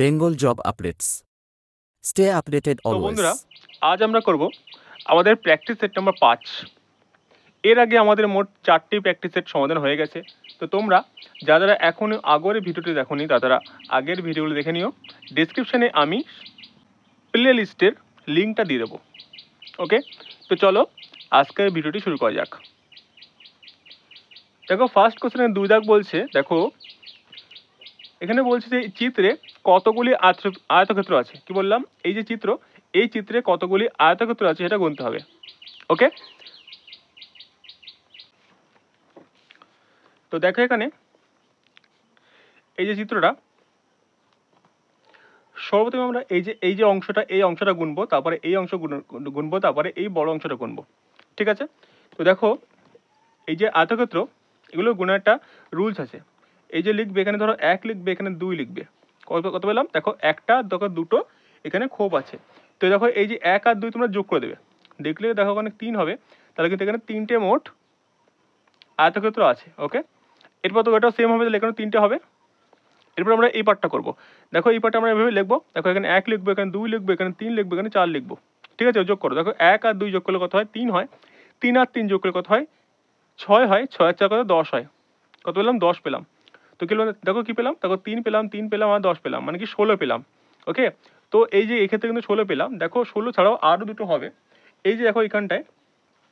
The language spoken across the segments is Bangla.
Bengal job updates stay updated বন্ধুরা আজ আমরা করব আমাদের প্র্যাকটিস সেট নাম্বার পাঁচ এর আগে আমাদের মোট চারটি প্র্যাকটিস সেট সমাধান হয়ে গেছে তো তোমরা যা যারা এখন আগের ভিডিওটি দেখো নি তারা আগের ভিডিওগুলো দেখে নিও ডিসক্রিপশানে আমি প্লে লিস্টের লিঙ্কটা দিয়ে দেবো ওকে তো চলো আজকের ভিডিওটি শুরু করা যাক দেখো ফার্স্ট কোশ্চেনে দুই দাগ বলছে দেখো এখানে বলছে যে চিত্রে কতগুলি আয়তক্ষেত্র আছে কি বললাম এই যে চিত্র এই চিত্রে কতগুলি আয়তক্ষেত্র আছে সেটা গুনতে হবে ওকে তো দেখো এখানে এই যে চিত্রটা সর্বপ্রথমে আমরা এই যে এই যে অংশটা এই অংশটা গুনবো তারপরে এই অংশ গুনবো তারপরে এই বড় অংশটা গুনবো ঠিক আছে তো দেখো এই যে আয়তক্ষেত্র এগুলো গুণার একটা রুলস আছে এই যে লিখবে এখানে ধরো এক লিখবে এখানে দুই লিখবে কত পেলাম দেখো একটা দেখো দুটো এখানে ক্ষোভ আছে তো দেখো এই যে এক আর দুই তোমরা যোগ করে দেবে দেখলে দেখো ওখানে তিন হবে তাহলে কিন্তু এখানে তিনটে মোট আয়তক্ষেত্র আছে ওকে এরপর তো এটাও সেম হবে তাহলে এখানে তিনটে হবে এরপর আমরা এই পার্টটা করবো দেখো এই পার্টটা আমরা এভাবে লিখবো দেখো এখানে এক লিখবো এখানে দুই লিখবো এখানে তিন লিখবো এখানে চার লিখবো ঠিক আছে যোগ করো দেখো এক আর দুই যোগ করলে কত হয় তিন হয় তিন আর তিন যোগ করলে কত হয় ছয় হয় ছয় আর চার কত দশ হয় কত পেলাম দশ পেলাম তো কি দেখো কি পেলাম দেখো তিন পেলাম তিন পেলাম আর দশ পেলাম মানে কি ষোলো পেলাম ওকে তো এই যে এক্ষেত্রে কিন্তু ষোলো পেলাম দেখো ষোলো ছাড়াও আরও দুটো হবে এই যে দেখো এখানটায়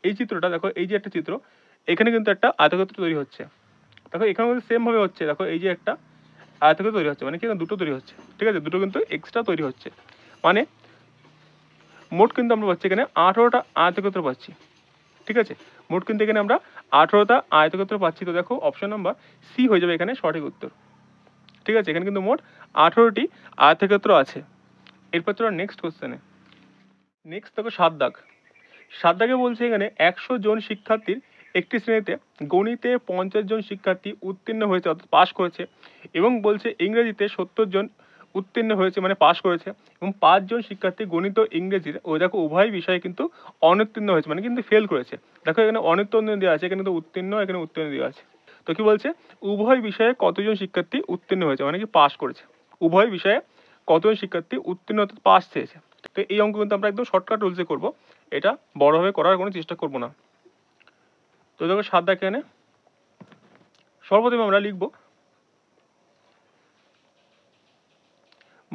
এই চিত্রটা দেখো এই যে একটা চিত্র এখানে কিন্তু একটা আয়তক্ষেত্র তৈরি হচ্ছে দেখো এখানে কিন্তু সেমভাবে হচ্ছে দেখো এই যে একটা আয়তক্ষেত্র তৈরি হচ্ছে মানে কি দুটো তৈরি হচ্ছে ঠিক আছে দুটো কিন্তু এক্সট্রা তৈরি হচ্ছে মানে মোট কিন্তু আমরা পাচ্ছি এখানে আঠেরোটা আয়তক্ষেত্র পাচ্ছি ঠিক আছে মোট কিন্তু এখানে আমরা আঠেরোটা আয়তক্ষেত্র পাচ্ছি তো দেখো অপশন নাম্বার সি হয়ে যাবে এখানে সঠিক উত্তর ঠিক আছে এখানে কিন্তু মোট আঠেরোটি আয়তক্ষেত্র আছে এরপর তোমার নেক্সট কোশ্চেনে নেক্সট দেখো সাত দাগ সাত দাগে বলছে এখানে একশো জন শিক্ষার্থীর একটি শ্রেণীতে গণিতে পঞ্চাশ জন শিক্ষার্থী উত্তীর্ণ হয়েছে অর্থাৎ পাশ করেছে এবং বলছে ইংরেজিতে সত্তর জন উত্তীর্ণ হয়েছে মানে পাশ করেছে এবং পাঁচজন শিক্ষার্থী গণিত ও ইংরেজির ওই দেখো উভয় বিষয়ে কিন্তু অনুত্তীর্ণ হয়েছে মানে কিন্তু ফেল করেছে দেখো এখানে অনুত্তীর্ণ দেওয়া আছে এখানে তো উত্তীর্ণ এখানে উত্তীর্ণ দেওয়া আছে তো কি বলছে উভয় বিষয়ে কতজন শিক্ষার্থী উত্তীর্ণ হয়েছে মানে কি পাশ করেছে উভয় বিষয়ে কতজন শিক্ষার্থী উত্তীর্ণ অর্থাৎ পাশ চেয়েছে তো এই অঙ্ক কিন্তু আমরা একদম শর্টকাট রুলসে করব এটা বড়ভাবে করার কোনো চেষ্টা করব না তো দেখো সাত দেখে এনে সর্বপ্রথমে আমরা লিখবো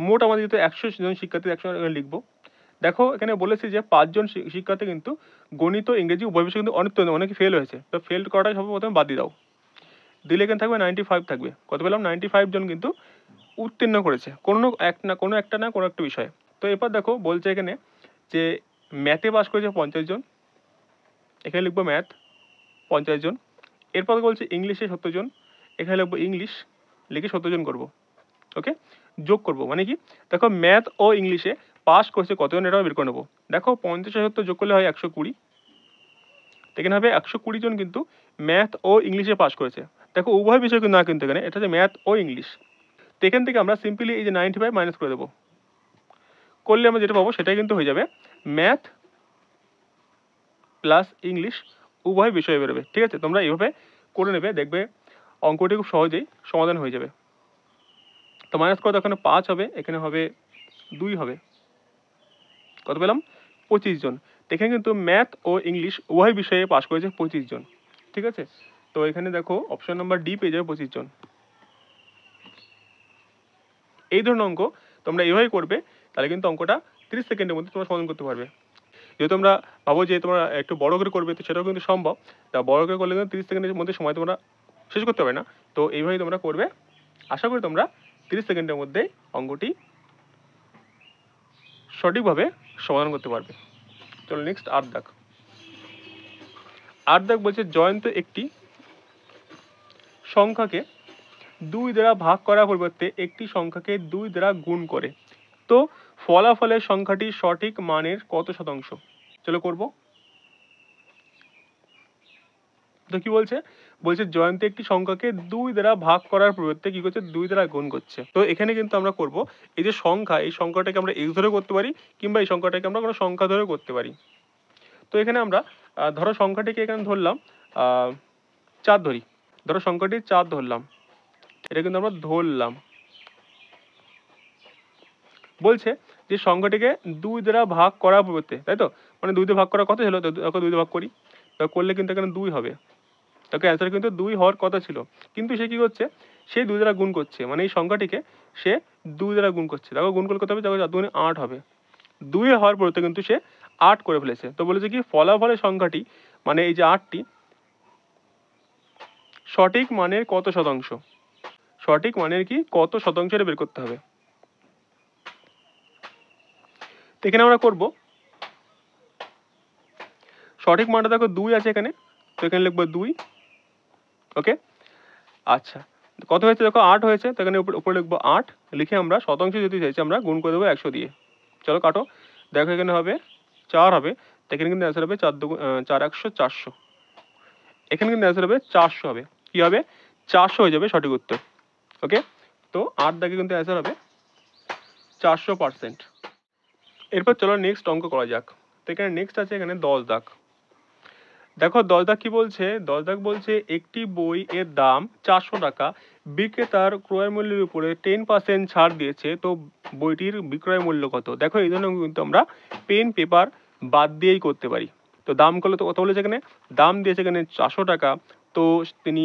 মোট আমাদের যেহেতু একশো জন শিক্ষার্থী একসঙ্গে লিখবো দেখো এখানে বলেছি যে পাঁচজন শিক্ষার্থী কিন্তু গণিত ইংরেজি উভয় বিষয়ে কিন্তু অনেক অনেকে ফেল হয়েছে তো ফেল করাটাই সব প্রথমে বাদ দিয়ে দাও দিলে এখানে থাকবে নাইনটি ফাইভ থাকবে কত পেলাম নাইনটি ফাইভ জন কিন্তু উত্তীর্ণ করেছে কোনো এক না কোনো একটা না কোনো একটা বিষয়ে তো এরপর দেখো বলছে এখানে যে ম্যাথে পাস করেছে পঞ্চাশ জন এখানে লিখবো ম্যাথ পঞ্চাশ জন এরপর বলছে ইংলিশে সত্তর জন এখানে লিখবো ইংলিশ লিখে সত্তর জন করবো ওকে যোগ করব মানে কি দেখো ম্যাথ ও ইংলিশে পাস করছে কতজন এটা বের করে নেবো দেখো পঞ্চাশ সত্তর যোগ করলে হয় একশো কুড়ি এখানে হবে একশো কুড়ি জন কিন্তু ম্যাথ ও ইংলিশে পাস করেছে দেখো উভয় বিষয় কিন্তু না কিন্তু এখানে এটা হচ্ছে ম্যাথ ও ইংলিশ তো এখান থেকে আমরা সিম্পলি এই যে নাইনটি ফাইভ মাইনাস করে দেবো করলে আমরা যেটা পাবো সেটাই কিন্তু হয়ে যাবে ম্যাথ প্লাস ইংলিশ উভয় বিষয়ে বেরোবে ঠিক আছে তোমরা এইভাবে করে নেবে দেখবে অঙ্কটি খুব সহজেই সমাধান হয়ে যাবে তো মাইনাস করো তো এখানে পাঁচ হবে এখানে হবে দুই হবে কত পেলাম পঁচিশ জন এখানে কিন্তু ম্যাথ ও ইংলিশ উভয় বিষয়ে পাশ করেছে পঁচিশ জন ঠিক আছে তো এখানে দেখো অপশন নাম্বার ডি পেয়ে যাবে পঁচিশ জন এই ধরনের অঙ্ক তোমরা এভাবেই করবে তাহলে কিন্তু অঙ্কটা তিরিশ সেকেন্ডের মধ্যে তোমরা সমাধান করতে পারবে যদি তোমরা ভাবো যে তোমরা একটু বড় করে করবে তো সেটাও কিন্তু সম্ভব তা বড় করে করলে কিন্তু তিরিশ সেকেন্ডের মধ্যে সময় তোমরা শেষ করতে পারবে না তো এইভাবেই তোমরা করবে আশা করি তোমরা তিরিশ সেকেন্ডের মধ্যে অঙ্গটি সঠিকভাবে সমাধান করতে পারবে চলো নেক্সট আট দাগ আট দাগ বলছে জয়ন্ত একটি সংখ্যাকে দুই দ্বারা ভাগ করার পরিবর্তে একটি সংখ্যাকে দুই দ্বারা গুণ করে তো ফলাফলের সংখ্যাটি সঠিক মানের কত শতাংশ চলো করবো তো কি বলছে বলছে জয়ন্তী একটি সংখ্যাকে দুই দ্বারা ভাগ করার পরিবর্তে কি করছে দুই দ্বারা গুণ করছে তো এখানে কিন্তু আমরা করব এই যে সংখ্যা এই সংখ্যাটাকে আমরা এক্স ধরে করতে পারি কিংবা এই সংখ্যাটাকে আমরা কোনো সংখ্যা ধরে করতে পারি তো এখানে আমরা ধরো সংখ্যাটিকে এখানে ধরলাম চার ধরি ধরো সংখ্যাটি চার ধরলাম এটা কিন্তু আমরা ধরলাম বলছে যে সংখ্যাটিকে দুই দ্বারা ভাগ করার পরিবর্তে তাই তো মানে দুই দিয়ে ভাগ করা কত ছিল দুই দিয়ে ভাগ করি করলে কিন্তু এখানে দুই হবে তাকে অ্যান্সার কিন্তু দুই হওয়ার কথা ছিল কিন্তু সে কি করছে সে দুই দ্বারা গুণ করছে মানে এই সংখ্যাটিকে সে দুই দ্বারা গুণ করছে দেখো গুণ করলে কত হবে দেখো দুগুণে আট হবে দুই হওয়ার পরতে কিন্তু সে আট করে ফেলেছে তো বলেছে কি ফলাফলের সংখ্যাটি মানে এই যে আটটি সঠিক মানের কত শতাংশ সঠিক মানের কি কত শতাংশ বের করতে হবে এখানে আমরা করব সঠিক মানটা দেখো দুই আছে এখানে তো এখানে লিখবো দুই ওকে আচ্ছা কত হয়েছে দেখো আট হয়েছে তো এখানে উপরে লিখবো আট লিখে আমরা শতাংশ যদি চাইছি আমরা গুণ করে দেবো একশো দিয়ে চলো কাটো দেখো এখানে হবে চার হবে তো এখানে কিন্তু অ্যান্সার হবে চার দু চার একশো চারশো এখানে কিন্তু অ্যান্সার হবে চারশো হবে কী হবে চারশো হয়ে যাবে সঠিক উত্তর ওকে তো আট দাগে কিন্তু অ্যান্সার হবে চারশো পার্সেন্ট এরপর চলো নেক্সট অঙ্ক করা যাক তো এখানে নেক্সট আছে এখানে দশ দাগ দেখো দলদাক কি বলছে দলদাক বলছে একটি বই এর দাম চারশো টাকা বিক্রেতার ক্রয় মূল্যের উপরে টেন পার্সেন্ট ছাড় দিয়েছে তো বইটির বিক্রয় মূল্য কত দেখো এই জন্য কিন্তু আমরা পেন পেপার বাদ দিয়েই করতে পারি তো দাম করলে তো কত বলেছে এখানে দাম দিয়েছে এখানে চারশো টাকা তো তিনি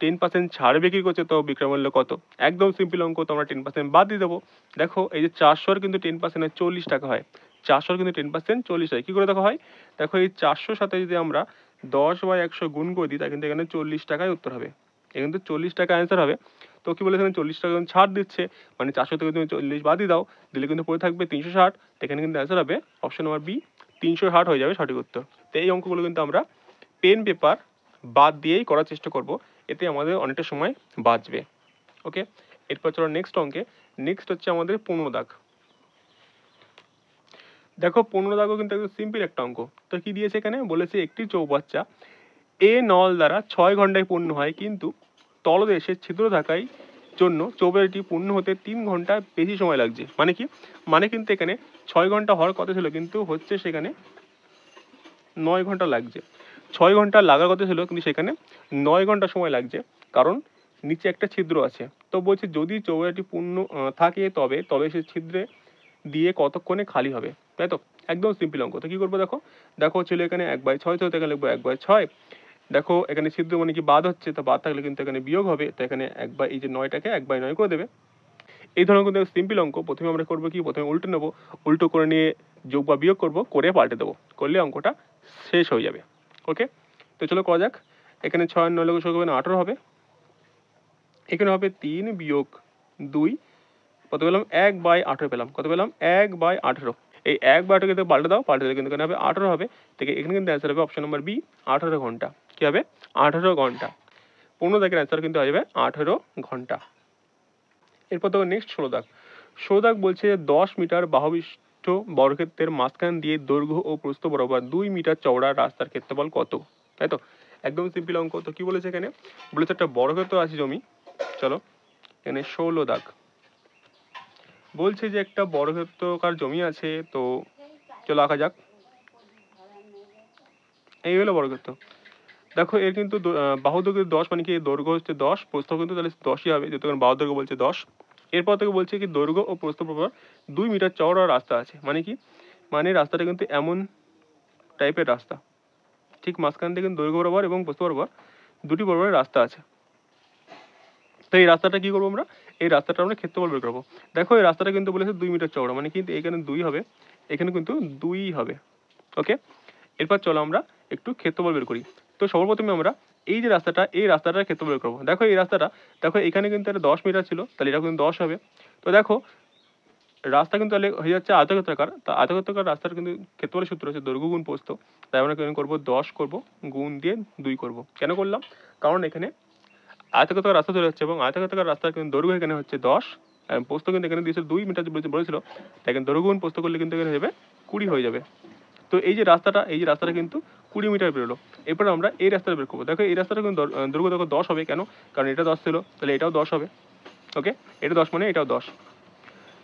টেন পার্সেন্ট ছাড় বিক্রি করছে তো বিক্রয় মূল্য কত একদম সিম্পল অঙ্ক তো আমরা টেন পার্সেন্ট বাদ দিয়ে দেবো দেখো এই যে চারশোর কিন্তু টেন পার্সেন্টের চল্লিশ টাকা হয় চারশোর কিন্তু টেন পার্সেন্ট চল্লিশ হয় কী করে দেখা হয় দেখো এই চারশোর সাথে যদি আমরা দশ বা একশো গুণ করে দিই তা কিন্তু এখানে চল্লিশ টাকায় উত্তর হবে এখানে কিন্তু চল্লিশ টাকা অ্যান্সার হবে তো কী বলে এখানে চল্লিশ টাকা ছাড় দিচ্ছে মানে চারশো থেকে তুমি চল্লিশ বাদই দাও দিলে কিন্তু পড়ে থাকবে তিনশো ষাট এখানে কিন্তু অ্যান্সার হবে অপশন নাম্বার বি তিনশো ষাট হয়ে যাবে সঠিক উত্তর তো এই অঙ্কগুলো কিন্তু আমরা পেন পেপার বাদ দিয়েই করার চেষ্টা করব এতে আমাদের অনেকটা সময় বাঁচবে ওকে এরপর চলো নেক্সট অঙ্কে নেক্সট হচ্ছে আমাদের পনেরো দাগ দেখো পনেরো দাগও কিন্তু একদম সিম্পল একটা অঙ্ক তো কি দিয়েছে এখানে বলেছে একটি চৌবাচ্চা এ নল দ্বারা ছয় ঘন্টায় পূর্ণ হয় কিন্তু তলদেশে ছিদ্র থাকায় জন্য চৌবাচ্চাটি পূর্ণ হতে তিন ঘন্টা বেশি সময় লাগছে মানে কি মানে কিন্তু এখানে ছয় ঘন্টা হওয়ার কথা ছিল কিন্তু হচ্ছে সেখানে নয় ঘন্টা লাগছে ছয় ঘন্টা লাগার কথা ছিল কিন্তু সেখানে নয় ঘন্টা সময় লাগছে কারণ নিচে একটা ছিদ্র আছে তো বলছে যদি চৌবাচ্চাটি পূর্ণ থাকে তবে তবে সে ছিদ্রে দিয়ে কতক্ষণে খালি হবে তাই তো একদম সিম্পল অঙ্ক তো কী করবো দেখো দেখো ছিল এখানে এক বাই ছয় তো এখানে লিখবো এক বাই ছয় দেখো এখানে সিদ্ধ মানে কি বাদ হচ্ছে তো বাদ থাকলে কিন্তু এখানে বিয়োগ হবে তো এখানে এক বাই এই যে নয়টাকে এক বাই নয় করে দেবে এই ধরনের কিন্তু সিম্পল অঙ্ক প্রথমে আমরা করবো কি প্রথমে উল্টো নেবো উল্টো করে নিয়ে যোগ বা বিয়োগ করবো করে পাল্টে দেবো করলে অঙ্কটা শেষ হয়ে যাবে ওকে তো চলো করা যাক এখানে ছয় নয় লক্ষ হবে না আঠেরো হবে এখানে হবে তিন বিয়োগ দুই কত পেলাম এক বাই আঠেরো পেলাম কত পেলাম এক বাই আঠেরো এই এক বারোটাকে তো পাল্টে দাও পাল্টে দিলে কিন্তু এখানে হবে আঠেরো হবে থেকে এখানে কিন্তু অ্যান্সার হবে অপশন নম্বর বি আঠেরো ঘন্টা কী হবে আঠারো ঘন্টা পনেরো দাগের অ্যান্সার কিন্তু হয়ে যাবে আঠেরো ঘন্টা এরপর দেখো নেক্সট ষোলো দাগ ষোলো দাগ বলছে দশ মিটার বাহবিষ্ট বর্গক্ষেত্রের মাঝখান দিয়ে দৈর্ঘ্য ও প্রস্থ বরাবর দুই মিটার চওড়া রাস্তার ক্ষেত্রফল কত তাই তো একদম সিম্পল অঙ্ক তো কী বলেছে এখানে বলেছে একটা বর্গক্ষেত্র আছে জমি চলো এখানে ষোলো দাগ বলছে যে একটা বড় ক্ষেত্রকার জমি আছে তো চলো আঁকা যাক এই হলো বড় ক্ষেত্র দেখো এর কিন্তু বাহুদৈর্ঘ্য দশ মানে কি দৈর্ঘ্য হচ্ছে দশ প্রস্থ কিন্তু তাহলে দশই হবে যেহেতু বাহুদৈর্ঘ্য বলছে দশ এরপর থেকে বলছে কি দৈর্ঘ্য ও প্রস্থ প্রপার দুই মিটার চওড়া রাস্তা আছে মানে কি মানে রাস্তাটা কিন্তু এমন টাইপের রাস্তা ঠিক মাঝখান থেকে কিন্তু দৈর্ঘ্য বরাবর এবং প্রস্থ বরাবর দুটি বরাবর রাস্তা আছে তো এই রাস্তাটা কি করবো আমরা এই রাস্তাটা আমরা ক্ষেত্রফল বের করবো দেখো এই রাস্তাটা কিন্তু বলেছে দুই মিটার চওড়া মানে কিন্তু এখানে দুই হবে এখানে কিন্তু দুই হবে ওকে এরপর চলো আমরা একটু ক্ষেত্রফল বের করি তো সর্বপ্রথমে আমরা এই যে রাস্তাটা এই রাস্তাটা ক্ষেত্র বের করবো দেখো এই রাস্তাটা দেখো এখানে কিন্তু একটা দশ মিটার ছিল তাহলে এটা কিন্তু দশ হবে তো দেখো রাস্তা কিন্তু তাহলে হয়ে যাচ্ছে আয়তক্ষেত্রাকার তা আয়তক্ষেত্রাকার রাস্তার কিন্তু ক্ষেত্রফলের সূত্র হচ্ছে দৈর্ঘ্য গুণ পোস্ত তাই আমরা কেন করবো দশ করবো গুণ দিয়ে দুই করব কেন করলাম কারণ এখানে আয়তাকার রাস্তা চলে যাচ্ছে এবং আয়তাকার রাস্তার কিন্তু দৈর্ঘ্য এখানে হচ্ছে দশ পোস্ত কিন্তু এখানে দিয়েছিল দুই মিটার বলেছিল তাই কিন্তু দৈর্ঘ্য পোস্ত করলে কিন্তু এখানে হবে কুড়ি হয়ে যাবে তো এই যে রাস্তাটা এই যে রাস্তাটা কিন্তু কুড়ি মিটার বেরোলো এরপর আমরা এই রাস্তাটা বের করবো দেখো এই রাস্তাটা কিন্তু দৈর্ঘ্য দেখো দশ হবে কেন কারণ এটা দশ ছিল তাহলে এটাও দশ হবে ওকে এটা দশ মানে এটাও দশ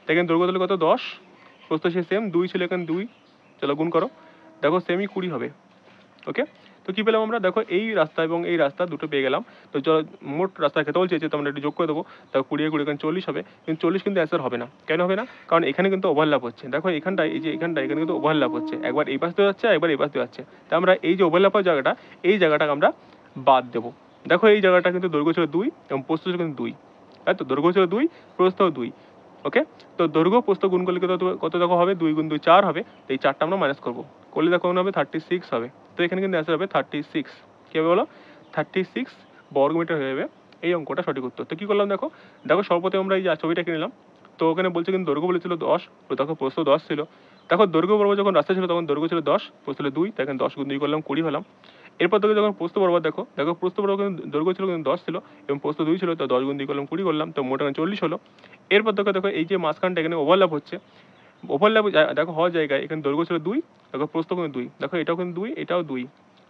তাই এখানে দৈর্ঘ্য তাহলে কত দশ প্রস্ত সে সেম দুই ছিল এখানে দুই চলো গুণ করো দেখো সেমই কুড়ি হবে ওকে তো কি পেলাম আমরা দেখো এই রাস্তা এবং এই রাস্তা দুটো পেয়ে গেলাম তো চলো মোট রাস্তার ক্ষেত্রে বলছে যে তোমরা একটু যোগ করে দেবো তা কুড়ি কুড়ি এখানে চল্লিশ হবে কিন্তু চল্লিশ কিন্তু অ্যান্সার হবে না কেন হবে না কারণ এখানে কিন্তু ওভারল্যাপ হচ্ছে দেখো এখানটায় এই যে এখানটা এখানে কিন্তু ওভারল্যাপ হচ্ছে একবার এই পাশ দিয়ে যাচ্ছে একবার এই পাশ দিয়ে যাচ্ছে তো আমরা এই যে ওভারল্যাপের জায়গাটা এই জায়গাটাকে আমরা বাদ দেবো দেখো এই জায়গাটা কিন্তু দৈর্ঘ্য ছিল দুই এবং পোস্ত ছিল কিন্তু দুই তাই তো দৈর্ঘ্য ছিল দুই প্রস্থ দুই ওকে তো দৈর্ঘ্য পোস্ত গুণ করলে কত কত দেখো হবে দুই গুণ দুই চার হবে তো এই চারটা আমরা মাইনাস করবো করলে দেখো হবে থার্টি সিক্স হবে তো এখানে কিন্তু অ্যান্সার হবে থার্টি সিক্স কি হবে বলো থার্টি সিক্স বর্গমিটার হয়ে যাবে এই অঙ্কটা সঠিক উত্তর তো কী করলাম দেখো দেখো সর্বপ্রথমে আমরা এই যে ছবিটা নিলাম তো ওখানে বলছে কিন্তু দৈর্ঘ্য বলেছিল দশ তো তখন প্রস্থ দশ ছিল দেখো দৈর্ঘ্য বরাবর যখন রাস্তা ছিল তখন দৈর্ঘ্য ছিল দশ প্রস্থ ছিল দুই তখন দশ গুণ দুই করলাম কুড়ি হলাম এরপর থেকে যখন প্রস্ত বরাবর দেখো দেখো প্রস্ত বরাবর কিন্তু দৈর্ঘ্য ছিল কিন্তু দশ ছিল এবং প্রস্ত দুই ছিল তো দশ গুণ দুই করলাম কুড়ি করলাম তো মোটামুটি চল্লিশ হলো এরপর দেখো দেখো এই যে মাঝখানটা এখানে ওভারল্যাপ হচ্ছে ওভারল্যাপ দেখো হওয়ার জায়গায় এখানে দৈর্ঘ্য ছিল দুই দেখো প্রস্থ কিন্তু দুই দেখো এটাও কিন্তু দুই এটাও দুই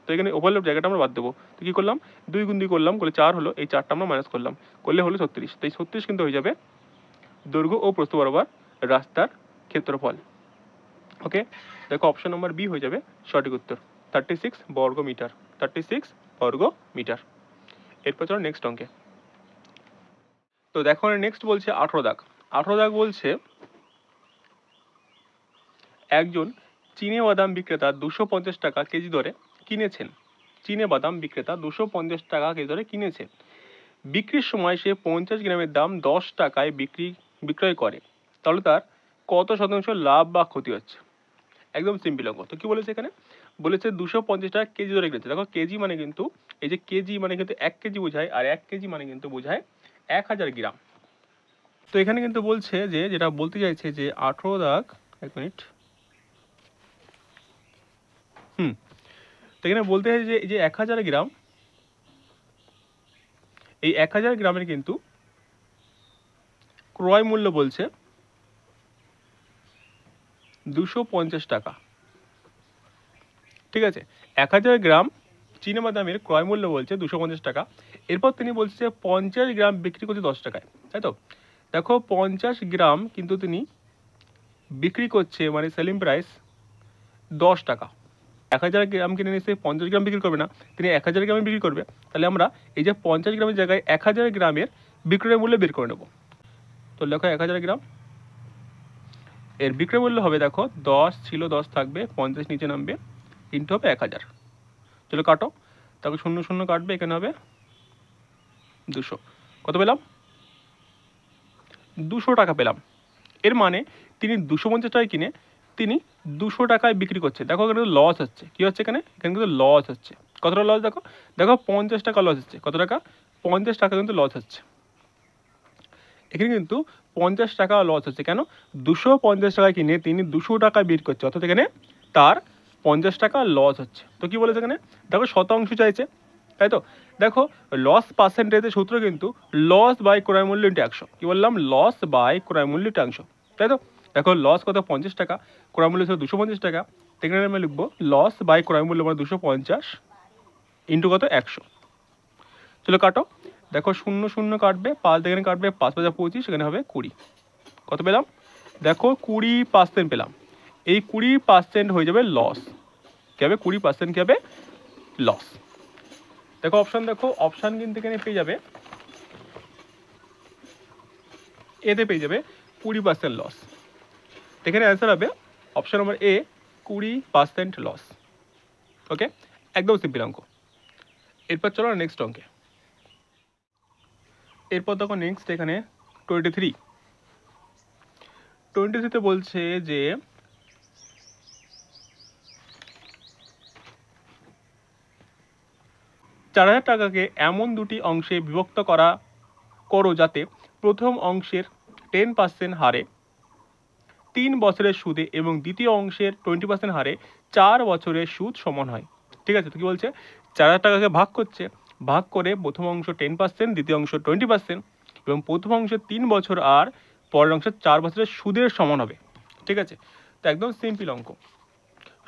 তো এখানে ওভারল্যাপ জায়গাটা আমরা বাদ দেবো তো কী করলাম দুই গুণ দুই করলাম করলে চার হলো এই চারটা আমরা মাইনাস করলাম করলে হলো ছত্রিশ তো এই ছত্রিশ কিন্তু হয়ে যাবে দৈর্ঘ্য ও প্রস্থ বরাবর রাস্তার ক্ষেত্রফল ওকে দেখো অপশন নম্বর বি হয়ে যাবে সঠিক উত্তর থার্টি সিক্স বর্গ মিটার থার্টি সিক্স বর্গ মিটার এরপর চলো নেক্সট অঙ্কে তো দেখো নেক্সট বলছে আঠারো দাগ আঠারো দাগ বলছে একজন চীনে বাদাম বিক্রেতা দুশো পঞ্চাশ টাকা কেজি দরে কিনেছেন চীনে বাদাম বিক্রেতা দুশো পঞ্চাশ টাকা কেজি দরে কিনেছে বিক্রির সময় সে পঞ্চাশ গ্রামের দাম দশ টাকায় বিক্রি বিক্রয় করে তাহলে তার কত শতাংশ লাভ বা ক্ষতি হচ্ছে একদম সিম্পল অঙ্ক তো কী বলেছে এখানে বলেছে দুশো পঞ্চাশ টাকা কেজি দরে কিনেছে দেখো কেজি মানে কিন্তু এই যে কেজি মানে কিন্তু এক কেজি বোঝায় আর এক কেজি মানে কিন্তু বোঝায় এক হাজার গ্রাম তো এখানে কিন্তু বলছে যে যেটা বলতে চাইছে যে আঠেরো দাগ এক মিনিট হুম তো এখানে বলতে হয় যে এই যে এক হাজার গ্রাম এই এক হাজার গ্রামের কিন্তু ক্রয় মূল্য বলছে দুশো পঞ্চাশ টাকা ঠিক আছে এক হাজার গ্রাম চীনা বাদামের ক্রয় মূল্য বলছে দুশো পঞ্চাশ টাকা এরপর তিনি বলছে যে পঞ্চাশ গ্রাম বিক্রি করছে দশ টাকায় তাই তো দেখো পঞ্চাশ গ্রাম কিন্তু তিনি বিক্রি করছে মানে সেলিং প্রাইস দশ টাকা এক হাজার গ্রাম কিনে নিয়ে সে পঞ্চাশ গ্রাম বিক্রি করবে না তিনি এক হাজার গ্রামে বিক্রি করবে তাহলে আমরা এই যে পঞ্চাশ গ্রামের জায়গায় এক হাজার গ্রামের বিক্রয় মূল্য বের করে নেব তো লেখো এক হাজার গ্রাম এর বিক্রয় মূল্য হবে দেখো দশ ছিল দশ থাকবে পঞ্চাশ নিচে নামবে তিনটে হবে এক হাজার চলো কাটো তারপর শূন্য শূন্য কাটবে এখানে হবে দুশো কত পেলাম দুশো টাকা পেলাম এর মানে তিনি দুশো পঞ্চাশ টাকায় কিনে তিনি দুশো টাকায় বিক্রি করছে দেখো এখানে লস হচ্ছে কী হচ্ছে এখানে এখানে কিন্তু লস হচ্ছে কতটা লস দেখো দেখো পঞ্চাশ টাকা লস হচ্ছে কত টাকা পঞ্চাশ টাকা কিন্তু লস হচ্ছে এখানে কিন্তু পঞ্চাশ টাকা লস হচ্ছে কেন দুশো পঞ্চাশ টাকা কিনে তিনি দুশো টাকা বিক্রি করছে অর্থাৎ এখানে তার পঞ্চাশ টাকা লস হচ্ছে তো কি বলেছে এখানে দেখো শতাংশ চাইছে তাই তো দেখো লস পার্সেন্টেজের সূত্র কিন্তু লস বাই ক্রয় মূল্য ইন্টু একশো কী বললাম লস বাই ক্রয় মূল্য ইন্টু একশো তাই তো দেখো লস কত পঞ্চাশ টাকা ক্রয় মূল্য হিসেবে দুশো পঞ্চাশ টাকা সেখানে আমি লিখবো লস বাই ক্রয় মূল্য মানে দুশো পঞ্চাশ ইন্টু কত একশো চলো কাটো দেখো শূন্য শূন্য কাটবে পাঁচ দেখানে কাটবে পাঁচ পাঁচ পঁচিশ সেখানে হবে কুড়ি কত পেলাম দেখো কুড়ি পার্সেন্ট পেলাম এই কুড়ি পার্সেন্ট হয়ে যাবে লস কী হবে কুড়ি পার্সেন্ট কী হবে লস দেখো অপশান দেখো অপশান কিন্তু এখানে পেয়ে যাবে এতে পেয়ে যাবে কুড়ি পার্সেন্ট লস এখানে অ্যান্সার হবে অপশন নম্বর এ কুড়ি পার্সেন্ট লস ওকে একদম সিম্পল অঙ্ক এরপর চলো নেক্সট অঙ্কে এরপর দেখো নেক্সট এখানে টোয়েন্টি থ্রি টোয়েন্টি থ্রিতে বলছে যে চার হাজার টাকাকে এমন দুটি অংশে বিভক্ত করা করো যাতে প্রথম অংশের টেন পার্সেন্ট হারে তিন বছরের সুদে এবং দ্বিতীয় অংশের টোয়েন্টি পার্সেন্ট হারে চার বছরের সুদ সমান হয় ঠিক আছে তো কী বলছে চার হাজার টাকাকে ভাগ করছে ভাগ করে প্রথম অংশ টেন পার্সেন্ট দ্বিতীয় অংশ টোয়েন্টি পার্সেন্ট এবং প্রথম অংশের তিন বছর আর পরের অংশের চার বছরের সুদের সমান হবে ঠিক আছে তো একদম সিম্পল অঙ্ক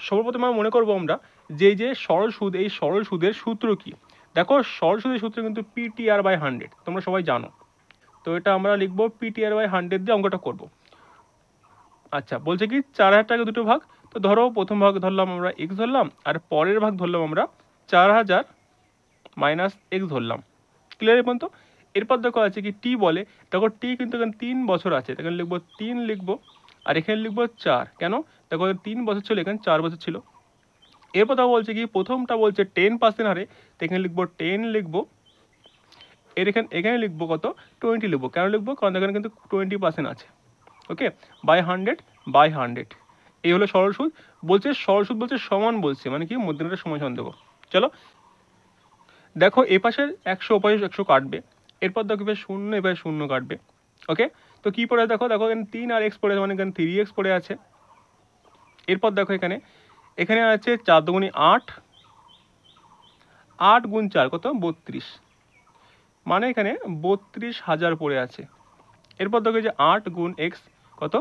সর্বপ্রথম আমরা মনে করবো আমরা যে যে সরল সুদ এই সরল সুদের সূত্র কি দেখো সরল সুদের সূত্র কিন্তু পিটিআর বাই হান্ড্রেড তোমরা সবাই জানো তো এটা আমরা লিখবো পিটিআর বাই হান্ড্রেড দিয়ে অঙ্কটা করবো আচ্ছা বলছে কি চার হাজার টাকা দুটো ভাগ তো ধরো প্রথম ভাগ ধরলাম আমরা এক্স ধরলাম আর পরের ভাগ ধরলাম আমরা চার হাজার মাইনাস এক্স ধরলাম ক্লিয়ার এখন তো এরপর দেখো আছে কি টি বলে দেখো টি কিন্তু এখানে তিন বছর আছে এখানে লিখবো তিন লিখবো আর এখানে লিখবো চার কেন দেখো তিন বছর ছিল এখানে চার বছর ছিল এরপর তাও বলছে কি প্রথমটা বলছে টেন পার্সেন্ট হারে তো এখানে লিখবো টেন লিখবো এর এখানে এখানে লিখবো কত টোয়েন্টি লিখবো কেন লিখবো কারণ এখানে কিন্তু টোয়েন্টি পার্সেন্ট আছে okay by hundred by hundred এই হলো সরল সুদ বলছে সরল সুদ বলছে সমান বলছে মানে কি মুদ্রাটা সমান দেবো চলো দেখো এ পাশের একশো ওপাশে একশো কাটবে এরপর দেখো এবার শূন্য এবার শূন্য কাটবে ওকে তো কী পড়ে দেখো দেখো এখানে তিন আর এক্স পড়ে মানে এখানে থ্রি এক্স পড়ে আছে এরপর দেখো এখানে এখানে আছে চার দুগুণি আট আট গুণ চার কত বত্রিশ মানে এখানে বত্রিশ হাজার পড়ে আছে এরপর দেখো যে আট গুণ এক্স কত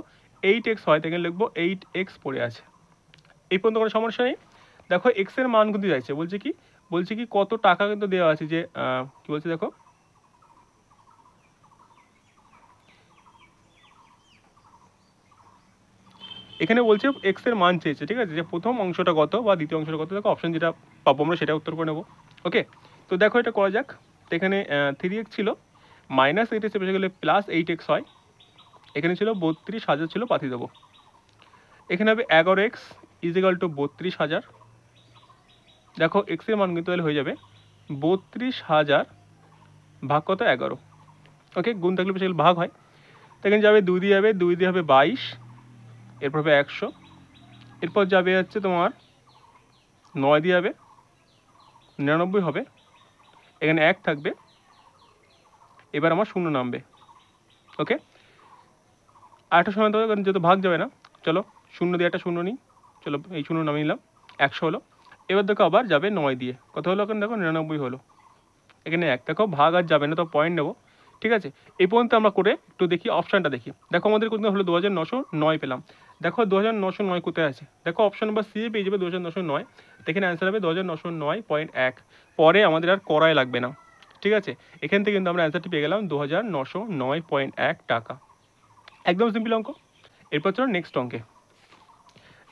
এইট এক্স হয় তাকে লিখবো এইট এক্স পড়ে আছে এই পর্যন্ত কোনো সমস্যা নেই দেখো এর মান কিন্তু যাচ্ছে বলছে কি বলছে কি কত টাকা কিন্তু দেওয়া আছে যে কি বলছে দেখো এখানে বলছে এক্স এর মান চেয়েছে ঠিক আছে যে প্রথম অংশটা কত বা দ্বিতীয় অংশটা কত দেখো অপশন যেটা পাবো আমরা সেটা উত্তর করে নেবো ওকে তো দেখো এটা করা যাক তো এখানে থ্রি এক্স ছিল মাইনাস এইট এক্স গেলে প্লাস এইট এক্স হয় এখানে ছিল বত্রিশ হাজার ছিল পাঠিয়ে দেবো এখানে হবে এগারো এক্স ইজিকাল টু বত্রিশ হাজার দেখো এক্সের মান কিন্তু তাহলে হয়ে যাবে বত্রিশ হাজার ভাগ কত এগারো ওকে গুণ থাকলে সেগুলো ভাগ হয় এখানে যাবে দুই দিয়ে যাবে দুই দিয়ে হবে বাইশ এরপর হবে একশো এরপর যাবে হচ্ছে তোমার নয় দিয়ে যাবে নিরানব্বই হবে এখানে এক থাকবে এবার আমার শূন্য নামবে ওকে আরেকটা একটা সময় কারণ যেহেতু ভাগ যাবে না চলো শূন্য দিয়ে একটা শূন্য নিই চলো এই শূন্য নামিয়ে নিলাম একশো হলো এবার দেখো আবার যাবে নয় দিয়ে কত হলো এখন দেখো নিরানব্বই হলো এখানে এক দেখো ভাগ আর যাবে না তো পয়েন্ট নেবো ঠিক আছে এই পর্যন্ত আমরা করে একটু দেখি অপশানটা দেখি দেখো আমাদের কোথাও হলো দু হাজার নশো নয় পেলাম দেখো দু হাজার নশো নয় কোথায় আছে দেখো অপশান নাম্বার সি পেয়ে যাবে দু হাজার নশো নয় দেখেন অ্যান্সার হবে দু হাজার নশো নয় পয়েন্ট এক পরে আমাদের আর করাই লাগবে না ঠিক আছে এখান থেকে কিন্তু আমরা অ্যান্সারটি পেয়ে গেলাম দু হাজার নশো নয় পয়েন্ট এক টাকা একদম সিম্পল অঙ্ক এরপর চলো নেক্সট অঙ্কে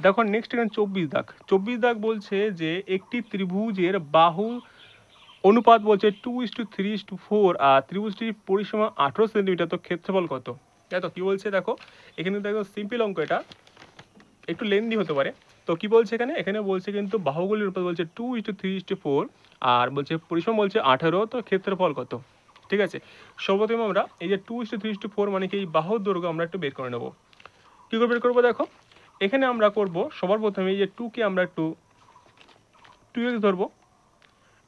দেখো নেক্সট এখানে চব্বিশ দাগ চব্বিশ দাগ বলছে যে একটি ত্রিভুজের বাহু অনুপাত বলছে two is to three is to four আর ত্রিভুজটির পরিসীমা আঠেরো সেন্টিমিটার তো ক্ষেত্রফল কত তাই তো কী বলছে দেখো এখানে দেখো সিম্পল অঙ্ক এটা একটু লেন্দি হতে পারে তো কী বলছে এখানে এখানে বলছে কিন্তু বাহুগুলির অনুপাত বলছে two is to three is to four আর বলছে পরিসীমা বলছে আঠেরো তো ক্ষেত্রফল কত ঠিক আছে সর্বপ্রথম আমরা এই যে two is to three is to four মানে কি এই বাহুর দৈর্ঘ্য আমরা একটু বের করে নেব কী করে বের করবো দেখো এখানে আমরা করব সবার প্রথমে এই যে টুকে আমরা একটু টু এক্স ধরবো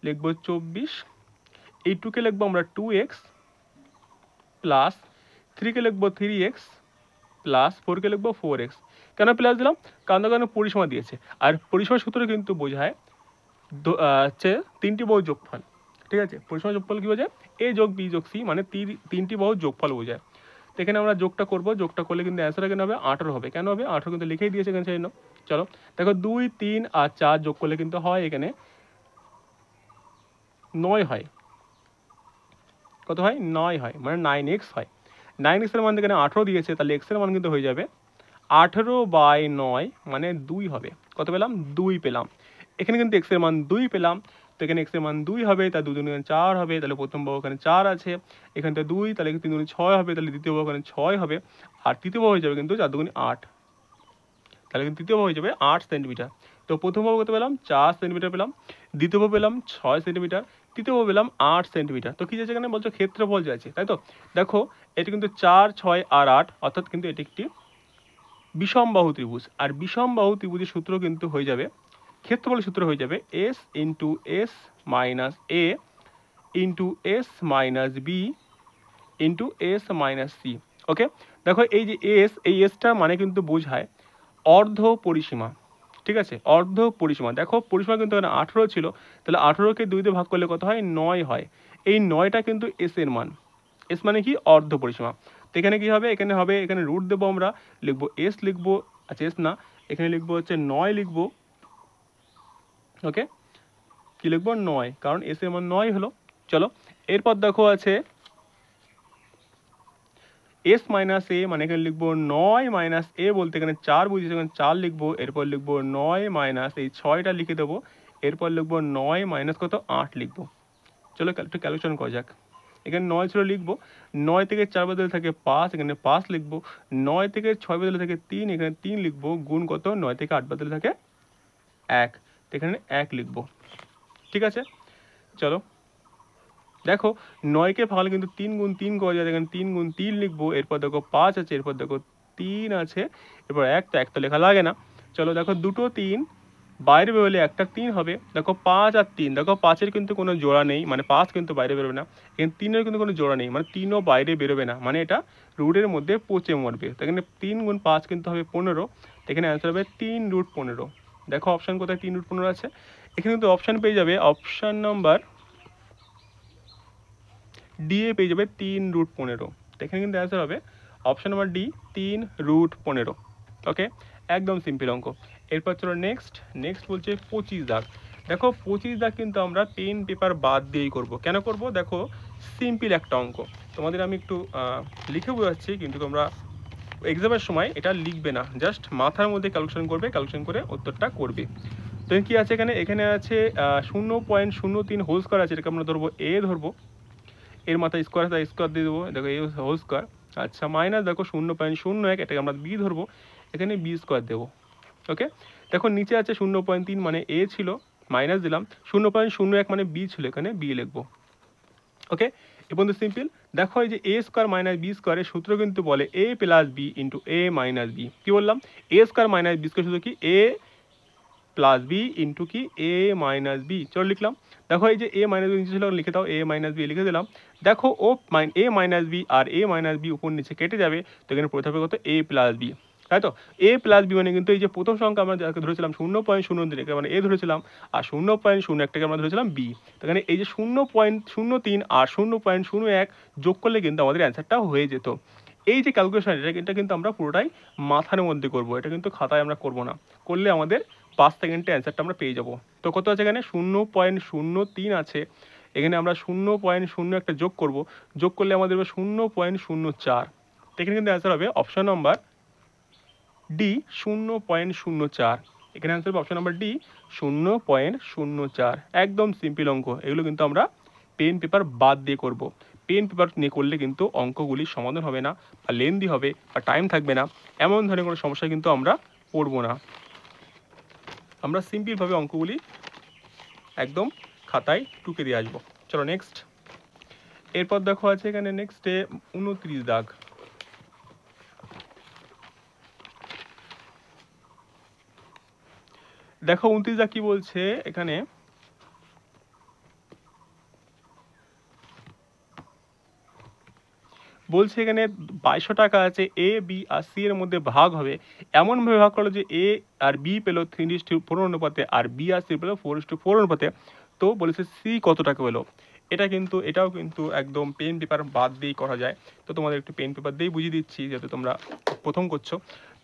লিখবো চব্বিশ এই টুকে লিখবো আমরা টু এক্স প্লাস থ্রিকে লিখবো থ্রি এক্স প্লাস ফোরকে লিখবো ফোর এক্স কেন প্লাস দিলাম কারণ কারণ পরিসীমা দিয়েছে আর পরিসীমা সূত্র কিন্তু বোঝায় হচ্ছে তিনটি বউ যোগফল ঠিক আছে পরিসীমা যোগফল কি বোঝায় এ যোগ বি যোগ সি মানে তিনটি বহু যোগফল বোঝায় তো এখানে আমরা যোগটা করবো যোগটা করলে কিন্তু অ্যান্সার এখানে হবে আঠেরো হবে কেন হবে আঠেরো কিন্তু লিখেই দিয়েছে এখানে সেই চলো দেখো দুই তিন আর চার যোগ করলে কিন্তু হয় এখানে নয় হয় কত হয় নয় হয় মানে নাইন এক্স হয় নাইন এক্সের মান এখানে আঠেরো দিয়েছে তাহলে এক্সের মান কিন্তু হয়ে যাবে আঠেরো বাই নয় মানে দুই হবে কত পেলাম দুই পেলাম এখানে কিন্তু এক্সের মান দুই পেলাম তো এখানে এক্সের মান দুই হবে তার দুজনে চার হবে তাহলে প্রথম বাহু ওখানে চার আছে থেকে দুই তাহলে তিন দুগুণে ছয় হবে তাহলে দ্বিতীয় বাহু ছয় হবে আর তৃতীয় হয়ে যাবে কিন্তু চার দুগুণে আট তাহলে কিন্তু তৃতীয় হয়ে যাবে আট সেন্টিমিটার তো প্রথম বাহু কত পেলাম চার সেন্টিমিটার পেলাম দ্বিতীয় পেলাম ছয় সেন্টিমিটার তৃতীয় বাহু পেলাম আট সেন্টিমিটার তো কি যাচ্ছে এখানে বলছো ক্ষেত্রফল যাচ্ছে তাই তো দেখো এটি কিন্তু চার ছয় আর আট অর্থাৎ কিন্তু এটি একটি বিষম বাহু ত্রিভুজ আর বিষম বাহু ত্রিভুজের সূত্র কিন্তু হয়ে যাবে ক্ষেত্রফলের সূত্র হয়ে যাবে S into S minus A into S minus B into S minus C okay দেখো এই যে এস এই এসটার মানে কিন্তু বোঝায় অর্ধ পরিসীমা ঠিক আছে অর্ধ পরিসীমা দেখো পরিসীমা কিন্তু এখানে আঠেরো ছিল তাহলে আঠেরোকে দুই দিয়ে ভাগ করলে কত হয় নয় হয় এই নয়টা কিন্তু এস এর মান এস মানে কি অর্ধ পরিসীমা তো এখানে কী হবে এখানে হবে এখানে রুট দেবো আমরা লিখবো এস লিখবো আচ্ছা এস না এখানে লিখবো হচ্ছে নয় লিখবো ওকে কি লিখবো নয় কারণ এস এর মান নয় হলো চলো এরপর দেখো আছে এস মাইনাস এ মানে এখানে লিখবো নয় মাইনাস এ বলতে এখানে চার বুঝেছি এখানে চার লিখবো এরপর লিখবো নয় মাইনাস এই ছয়টা লিখে দেবো এরপর লিখবো নয় মাইনাস কত আট লিখবো চলো একটু ক্যালকুলেশন করা যাক এখানে নয় ছিল লিখবো নয় থেকে চার বদলে থাকে পাঁচ এখানে পাঁচ লিখবো নয় থেকে ছয় বদলে থাকে তিন এখানে তিন লিখবো গুণ কত নয় থেকে আট বদলে থাকে এক এখানে এক লিখব ঠিক আছে চলো দেখো নয়কে ফাল কিন্তু তিন গুণ তিন করা যায় এখানে তিন গুণ তিন লিখবো এরপর দেখো পাঁচ আছে এরপর দেখো তিন আছে এরপর এক তো এক তো লেখা লাগে না চলো দেখো দুটো তিন বাইরে বেরোলে একটা তিন হবে দেখো পাঁচ আর তিন দেখো পাঁচের কিন্তু কোনো জোড়া নেই মানে পাঁচ কিন্তু বাইরে বেরোবে না এখানে তিনের কিন্তু কোনো জোড়া নেই মানে তিনও বাইরে বেরোবে না মানে এটা রুটের মধ্যে পচে মরবে এখানে তিন গুণ পাঁচ কিন্তু হবে পনেরো এখানে অ্যান্সার হবে তিন রুট পনেরো দেখো অপশান কোথায় তিন রুট পনেরো আছে এখানে কিন্তু অপশান পেয়ে যাবে অপশান নাম্বার ডি এ পেয়ে যাবে তিন রুট পনেরো এখানে কিন্তু অ্যান্সার হবে অপশান নাম্বার ডি তিন রুট পনেরো ওকে একদম সিম্পল অঙ্ক এরপর চলো নেক্সট নেক্সট বলছে পঁচিশ দাগ দেখো পঁচিশ দাগ কিন্তু আমরা পেন পেপার বাদ দিয়েই করব কেন করব দেখো সিম্পল একটা অঙ্ক তোমাদের আমি একটু লিখে বোঝাচ্ছি কিন্তু তোমরা এক্সামের সময় এটা লিখবে না জাস্ট মাথার মধ্যে কালেকশন করবে ক্যালকুলেশন করে উত্তরটা করবে তো কি আছে এখানে এখানে আছে শূন্য পয়েন্ট শূন্য তিন হোল স্কোয়ার আছে এটাকে আমরা ধরবো এ ধরবো এর মাথায় স্কোয়ার আছে স্কোয়ার দিয়ে দেবো দেখো এ হোল স্কোয়ার আচ্ছা মাইনাস দেখো শূন্য পয়েন্ট শূন্য এক এটাকে আমরা বি ধরবো এখানে বি স্কোয়ার দেবো ওকে দেখো নিচে আছে শূন্য পয়েন্ট তিন মানে এ ছিল মাইনাস দিলাম শূন্য পয়েন্ট শূন্য এক মানে বি ছিল এখানে বি লিখবো ওকে এ পর্যন্ত সিম্পল দেখো এই যে এ স্কোয়ার মাইনাস বি স্কোয়ারের সূত্র কিন্তু বলে A plus B into A minus B কী বললাম A square minus B square সূত্র কি এ প্লাস বি ইন্টু কি এ মাইনাস বি চল লিখলাম দেখো এই যে এ মাইনাস বি নিচে ছিল লিখে দাও এ মাইনাস বি লিখে দিলাম দেখো ও মাইন এ মাইনাস বি আর এ মাইনাস বি উপর নিচে কেটে যাবে তো এখানে প্রথমে কত এ প্লাস বি তাই তো এ প্লাস বি মানে কিন্তু এই যে প্রথম সংখ্যা আমরা যাকে ধরেছিলাম শূন্য পয়েন্ট শূন্য তিনকে মানে এ ধরেছিলাম আর শূন্য পয়েন্ট শূন্য একটাকে আমরা ধরেছিলাম বি এখানে এই যে শূন্য পয়েন্ট শূন্য তিন আর শূন্য পয়েন্ট শূন্য এক যোগ করলে কিন্তু আমাদের অ্যান্সারটা হয়ে যেত এই যে ক্যালকুলেশন এটা এটা কিন্তু আমরা পুরোটাই মাথার মধ্যে করবো এটা কিন্তু খাতায় আমরা করবো না করলে আমাদের পাঁচ সেকেন্ডে অ্যান্সারটা আমরা পেয়ে যাবো তো কত আছে এখানে শূন্য পয়েন্ট শূন্য তিন আছে এখানে আমরা শূন্য পয়েন্ট শূন্য একটা যোগ করবো যোগ করলে আমাদের শূন্য পয়েন্ট শূন্য চার এখানে কিন্তু অ্যান্সার হবে অপশন নম্বর ডি শূন্য পয়েন্ট শূন্য চার এখানে অ্যান্সার হবে অপশন নাম্বার ডি শূন্য পয়েন্ট শূন্য চার একদম সিম্পল অঙ্ক এগুলো কিন্তু আমরা পেন পেপার বাদ দিয়ে করব। পেন পেপার নিয়ে করলে কিন্তু অঙ্কগুলি সমাধান হবে না বা লেন্দি হবে বা টাইম থাকবে না এমন ধরনের কোনো সমস্যা কিন্তু আমরা পড়ব না আমরা সিম্পলভাবে অঙ্কগুলি একদম খাতায় টুকে দিয়ে আসবো চলো নেক্সট এরপর দেখো আছে এখানে নেক্সটে উনত্রিশ দাগ দেখো উনত্রিশা কি বলছে এখানে বলছে এখানে বাইশশো টাকা আছে এ বি আর সি এর মধ্যে ভাগ হবে এমনভাবে ভাগ করলো যে এ আর বি পেলো থ্রি ইস টু ফোর অনুপাতে আর বি আর সি পেলো ফোর ইস টু ফোর অনুপাতে তো বলেছে সি কত টাকা পেলো এটা কিন্তু এটাও কিন্তু একদম পেন পেপার বাদ দিয়েই করা যায় তো তোমাদের একটু পেন পেপার দিয়েই বুঝিয়ে দিচ্ছি যাতে তোমরা প্রথম করছো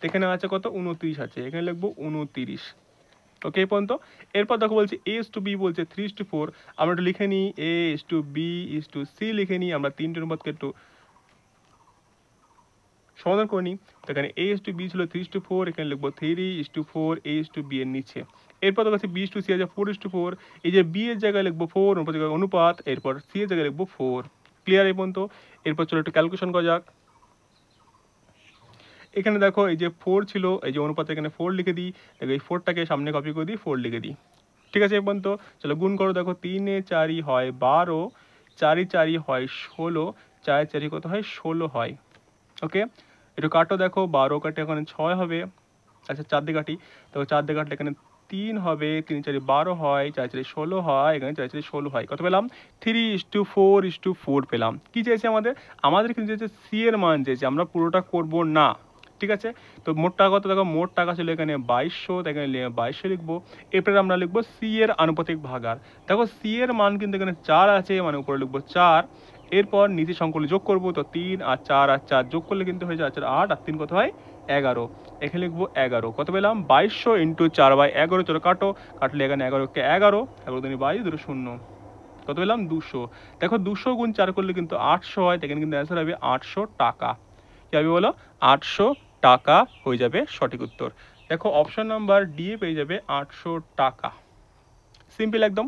এখানে আছে কত উনত্রিশ আছে এখানে লিখবো উনত্রিশ ওকে এই পর্যন্ত এরপর দেখো বলছে এ ইস টু বি বলছে থ্রি ইস টু ফোর আমরা একটু লিখে নিই A is to B is to C লিখে নিই আমরা তিনটে অনুপাতকে একটু সমাধান করে নিই তো এখানে এ ইস টু বি ছিল থ্রি ইস টু ফোর এখানে লিখবো three is to four A is to B এর নিচে এরপর তো কাছে বি ইস টু সি আছে ফোর ইস টু ফোর এই যে বি এর জায়গায় লিখবো ফোর অনুপাত জায়গায় অনুপাত এরপর সি এর জায়গায় লিখবো ফোর ক্লিয়ার এই পর্যন্ত এরপর চলো একটু ক্যালকুলেশন করা যাক এখানে দেখো এই যে ফোর ছিল এই যে অনুপাতে এখানে ফোর লিখে দিই দেখো এই ফোরটাকে সামনে কপি করে দিই ফোর লিখে দিই ঠিক আছে এখন তো চলো গুণ করো দেখো তিনে চারি হয় বারো চারি চারি হয় ষোলো চারি চারি কত হয় ষোলো হয় ওকে একটু কাটো দেখো বারো কাটে এখানে ছয় হবে আচ্ছা চার দিয়ে কাটি দেখো চার দিয়ে কাটলে এখানে তিন হবে তিন চারি বারো হয় চার চারি ষোলো হয় এখানে চার চারি ষোলো হয় কত পেলাম three is to four is to four পেলাম কী চাইছে আমাদের আমাদের কিন্তু চেয়েছে সি এর মান চাইছে আমরা পুরোটা করবো না ঠিক আছে তো মোট টাকা কত দেখো মোট টাকা ছিল এখানে বাইশশো এখানে বাইশশো লিখবো এরপরে আমরা লিখবো সি এর আনুপাতিক ভাগার দেখো সি এর মান কিন্তু এখানে চার আছে মানে উপরে লিখবো চার এরপর নিচে সংকলন যোগ করবো তো তিন আর চার আর চার যোগ করলে কিন্তু হয়ে যায় চার আট আর তিন কত হয় এগারো এখানে লিখবো এগারো কত পেলাম বাইশশো ইন্টু চার বাই এগারো চলো কাটো কাটলে এখানে এগারোকে এগারো এগারো দিন বাইশ দুটো শূন্য কত পেলাম দুশো দেখো দুশো গুণ চার করলে কিন্তু আটশো হয় সেখানে কিন্তু অ্যান্সার হবে আটশো টাকা কী হবে বলো আটশো টাকা হয়ে যাবে সঠিক উত্তর দেখো অপশন নাম্বার ডি এ পেয়ে যাবে আটশো টাকা সিম্পল একদম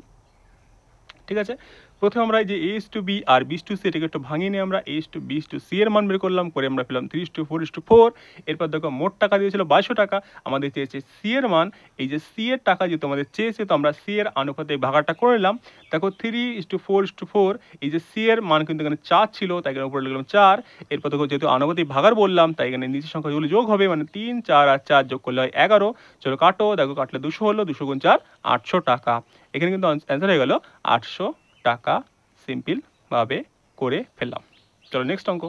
ঠিক আছে প্রথমে আমরা এই যে এস টু বি আর বিস টু সি এটাকে একটু ভাঙিয়ে নিয়ে আমরা is to B is to C এর মান বের করলাম করে আমরা পেলাম three to four to four এরপর দেখো মোট টাকা দিয়েছিল বাইশশো টাকা আমাদের চেয়েছে সি এর মান এই যে সি এর টাকা যেহেতু আমাদের চেয়েছে তো আমরা সি এর আনুপাতে ভাগাটা করে নিলাম দেখো three is to four is to four এই যে সি এর মান কিন্তু এখানে চার ছিল তাই এখানে উপরে লিখলাম চার এরপর দেখো যেহেতু আনুপাতিক ভাগার বললাম তাই এখানে নিচের যেগুলো যোগ হবে মানে তিন চার আর চার যোগ করলে হয় এগারো চলো কাটো দেখো কাটলে দুশো হলো দুশো গুণ চার আটশো টাকা এখানে কিন্তু অ্যান্সার হয়ে গেল আটশো টাকা সিম্পিলভাবে করে ফেললাম চলো নেক্সট অঙ্ক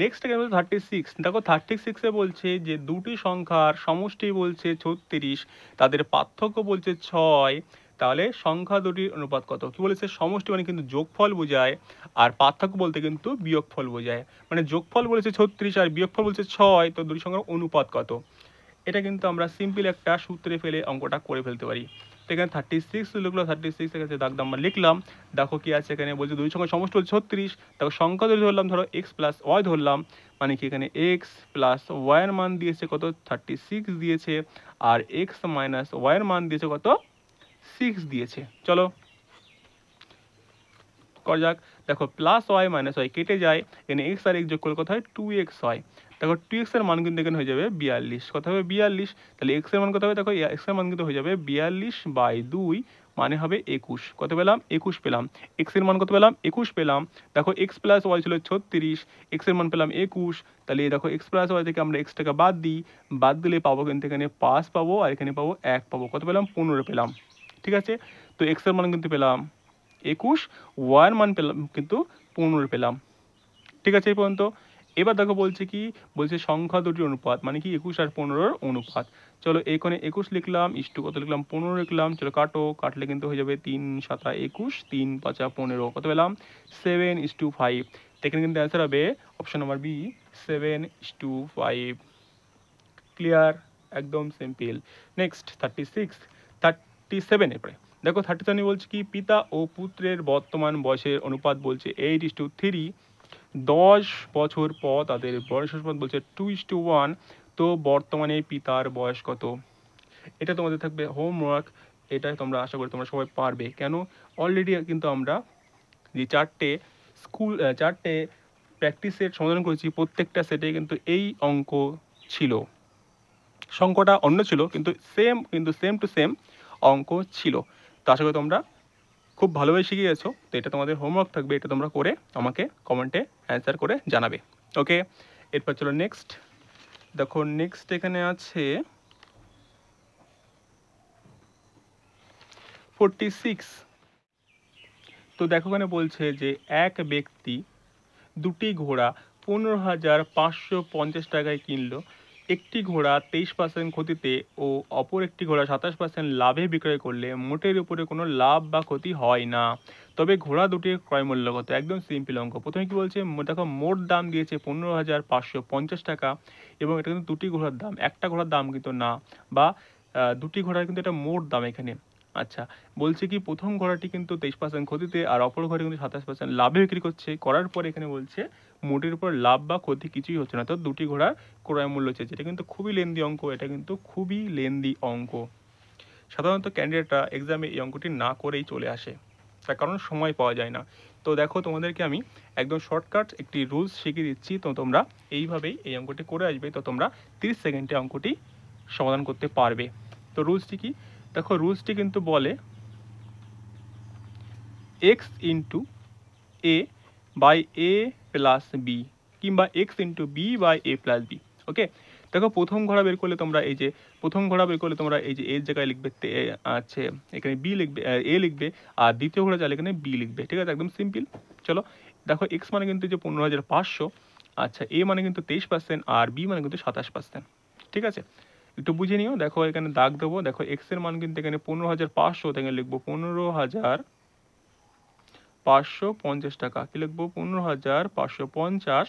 নেক্সট এখানে বলছে থার্টি সিক্স দেখো থার্টি সিক্সে বলছে যে দুটি সংখ্যার সমষ্টি বলছে ছত্রিশ তাদের পার্থক্য বলছে ছয় তাহলে সংখ্যা দুটির অনুপাত কত কি বলেছে সমষ্টি মানে কিন্তু যোগফল বোঝায় আর পার্থক্য বলতে কিন্তু বিয়োগফল বোঝায় মানে যোগফল বলেছে ছত্রিশ আর বিয়োগফল বলছে ছয় তো দুটি সংখ্যার অনুপাত কত এটা কিন্তু আমরা সিম্পল একটা সূত্রে ফেলে অঙ্কটা করে ফেলতে পারি এখানে থার্টি সিক্স লিখলো থার্টি সিক্স এখানে দাগ দাম লিখলাম দেখো কি আছে এখানে বলছে দুই সংখ্যা সমস্ত হল ছত্রিশ তারপর সংখ্যা ধরে ধরলাম ধরো এক্স প্লাস ওয়াই ধরলাম মানে কি এখানে এক্স প্লাস ওয়াইয়ের মান দিয়েছে কত থার্টি সিক্স দিয়েছে আর এক্স মাইনাস ওয়াইয়ের মান দিয়েছে কত সিক্স দিয়েছে চলো করা যাক দেখো প্লাস ওয়াই মাইনাস ওয়াই কেটে যায় এখানে এক্স আর এক্স যোগ করলে কত হয় টু এক্স হয় দেখো টু এক্স এর মান কিন্তু এখানে হয়ে যাবে বিয়াল্লিশ কত হবে বিয়াল্লিশ তাহলে এক্স এর মান কত হবে দেখো এক্স এর মান কিন্তু হয়ে যাবে বিয়াল্লিশ বাই দুই মানে হবে একুশ কত পেলাম একুশ পেলাম এক্স এর মান কত পেলাম একুশ পেলাম দেখো এক্স প্লাস ওয়াই ছিল ছত্রিশ এক্স এর মান পেলাম একুশ তাহলে দেখো এক্স প্লাস ওয়াই থেকে আমরা এক্স টাকা বাদ দিই বাদ দিলে পাবো কিন্তু এখানে পাঁচ পাবো আর এখানে পাবো এক পাবো কত পেলাম পনেরো পেলাম ঠিক আছে তো এক্সের মান কিন্তু পেলাম একুশ এর মান পেলাম কিন্তু পনেরো পেলাম ঠিক আছে এই পর্যন্ত এবার দেখো বলছে কি বলছে সংখ্যা দুটি অনুপাত মানে কি একুশ আর পনেরোর অনুপাত চলো এইখানে একুশ লিখলাম ইস্টু কত লিখলাম পনেরো লিখলাম চলো কাটো কাটলে কিন্তু হয়ে যাবে তিন সাতা একুশ তিন পাঁচা পনেরো কত পেলাম সেভেন ইস্টু ফাইভ এখানে কিন্তু অ্যান্সার হবে option number B seven is to five clear একদম simple next thirty six thirty seven এরপরে দেখো থার্টি সেভেন বলছে কি পিতা ও পুত্রের বর্তমান বয়সের অনুপাত বলছে এইট ইস্টু থ্রি দশ বছর পর তাদের বয়স অনুপাত বলছে টু ইস টু ওয়ান তো বর্তমানে পিতার বয়স কত এটা তোমাদের থাকবে হোমওয়ার্ক এটা তোমরা আশা করি তোমরা সবাই পারবে কেন অলরেডি কিন্তু আমরা যে চারটে স্কুল চারটে প্র্যাকটিসের সমাধান করেছি প্রত্যেকটা সেটে কিন্তু এই অঙ্ক ছিল সংখ্যাটা অন্য ছিল কিন্তু সেম কিন্তু সেম টু সেম অঙ্ক ছিল তো আশা করি তোমরা খুব ভালোভাবে শিখে গেছো তো এটা তোমাদের হোমওয়ার্ক থাকবে এটা তোমরা করে আমাকে কমেন্টে অ্যান্সার করে জানাবে ওকে এরপর চলো নেক্সট দেখো নেক্সট এখানে আছে ফোরটি সিক্স তো দেখো এখানে বলছে যে এক ব্যক্তি দুটি ঘোড়া পনেরো হাজার পাঁচশো পঞ্চাশ টাকায় কিনলো একটি ঘোড়া তেইশ পার্সেন্ট ক্ষতিতে ও অপর একটি ঘোড়া সাতাশ পার্সেন্ট লাভে বিক্রয় করলে মোটের উপরে কোনো লাভ বা ক্ষতি হয় না তবে ঘোড়া দুটির ক্রয় মূল্য কত একদম সিম্পল অঙ্ক প্রথমে কি বলছে দেখো মোট দাম দিয়েছে পনেরো হাজার পাঁচশো পঞ্চাশ টাকা এবং এটা কিন্তু দুটি ঘোড়ার দাম একটা ঘোড়ার দাম কিন্তু না বা দুটি ঘোড়ার কিন্তু এটা মোট দাম এখানে আচ্ছা বলছে কি প্রথম ঘোড়াটি কিন্তু তেইশ পার্সেন্ট ক্ষতিতে আর অপর ঘোড়া কিন্তু সাতাশ পার্সেন্ট লাভে বিক্রি করছে করার পর এখানে বলছে মোটের উপর লাভ বা ক্ষতি কিছুই হচ্ছে না তো দুটি ঘোড়ার ক্রয় মূল্য চেয়েছে এটা কিন্তু খুবই লেন্দি অঙ্ক এটা কিন্তু খুবই লেন্দি অঙ্ক সাধারণত ক্যান্ডিডেটরা এক্সামে এই অঙ্কটি না করেই চলে আসে তার কারণ সময় পাওয়া যায় না তো দেখো তোমাদেরকে আমি একদম শর্টকাট একটি রুলস শিখিয়ে দিচ্ছি তো তোমরা এইভাবেই এই অঙ্কটি করে আসবে তো তোমরা তিরিশ সেকেন্ডে অঙ্কটি সমাধান করতে পারবে তো রুলসটি কি দেখো রুলসটি কিন্তু বলে X into A by A plus B কিংবা X into B by A plus B okay দেখো প্রথম ঘোড়া বের করলে তোমরা এই যে প্রথম ঘোড়া বের করলে তোমরা এই যে এর জায়গায় লিখবে আছে এখানে বি লিখবে এ লিখবে আর দ্বিতীয় ঘোড়া চাইলে এখানে বি লিখবে ঠিক আছে একদম সিম্পল চলো দেখো এক্স মানে কিন্তু যে পনেরো হাজার পাঁচশো আচ্ছা এ মানে কিন্তু তেইশ পার্সেন্ট আর বি মানে কিন্তু সাতাশ পার্সেন্ট ঠিক আছে একটু বুঝে নিও দেখো এখানে দাগ দেবো দেখো এক্সের মান কিন্তু এখানে পনেরো হাজার পাঁচশো থেকে লিখবো পনেরো হাজার পাঁচশো পঞ্চাশ টাকা কি লিখবো পনেরো হাজার পাঁচশো পঞ্চাশ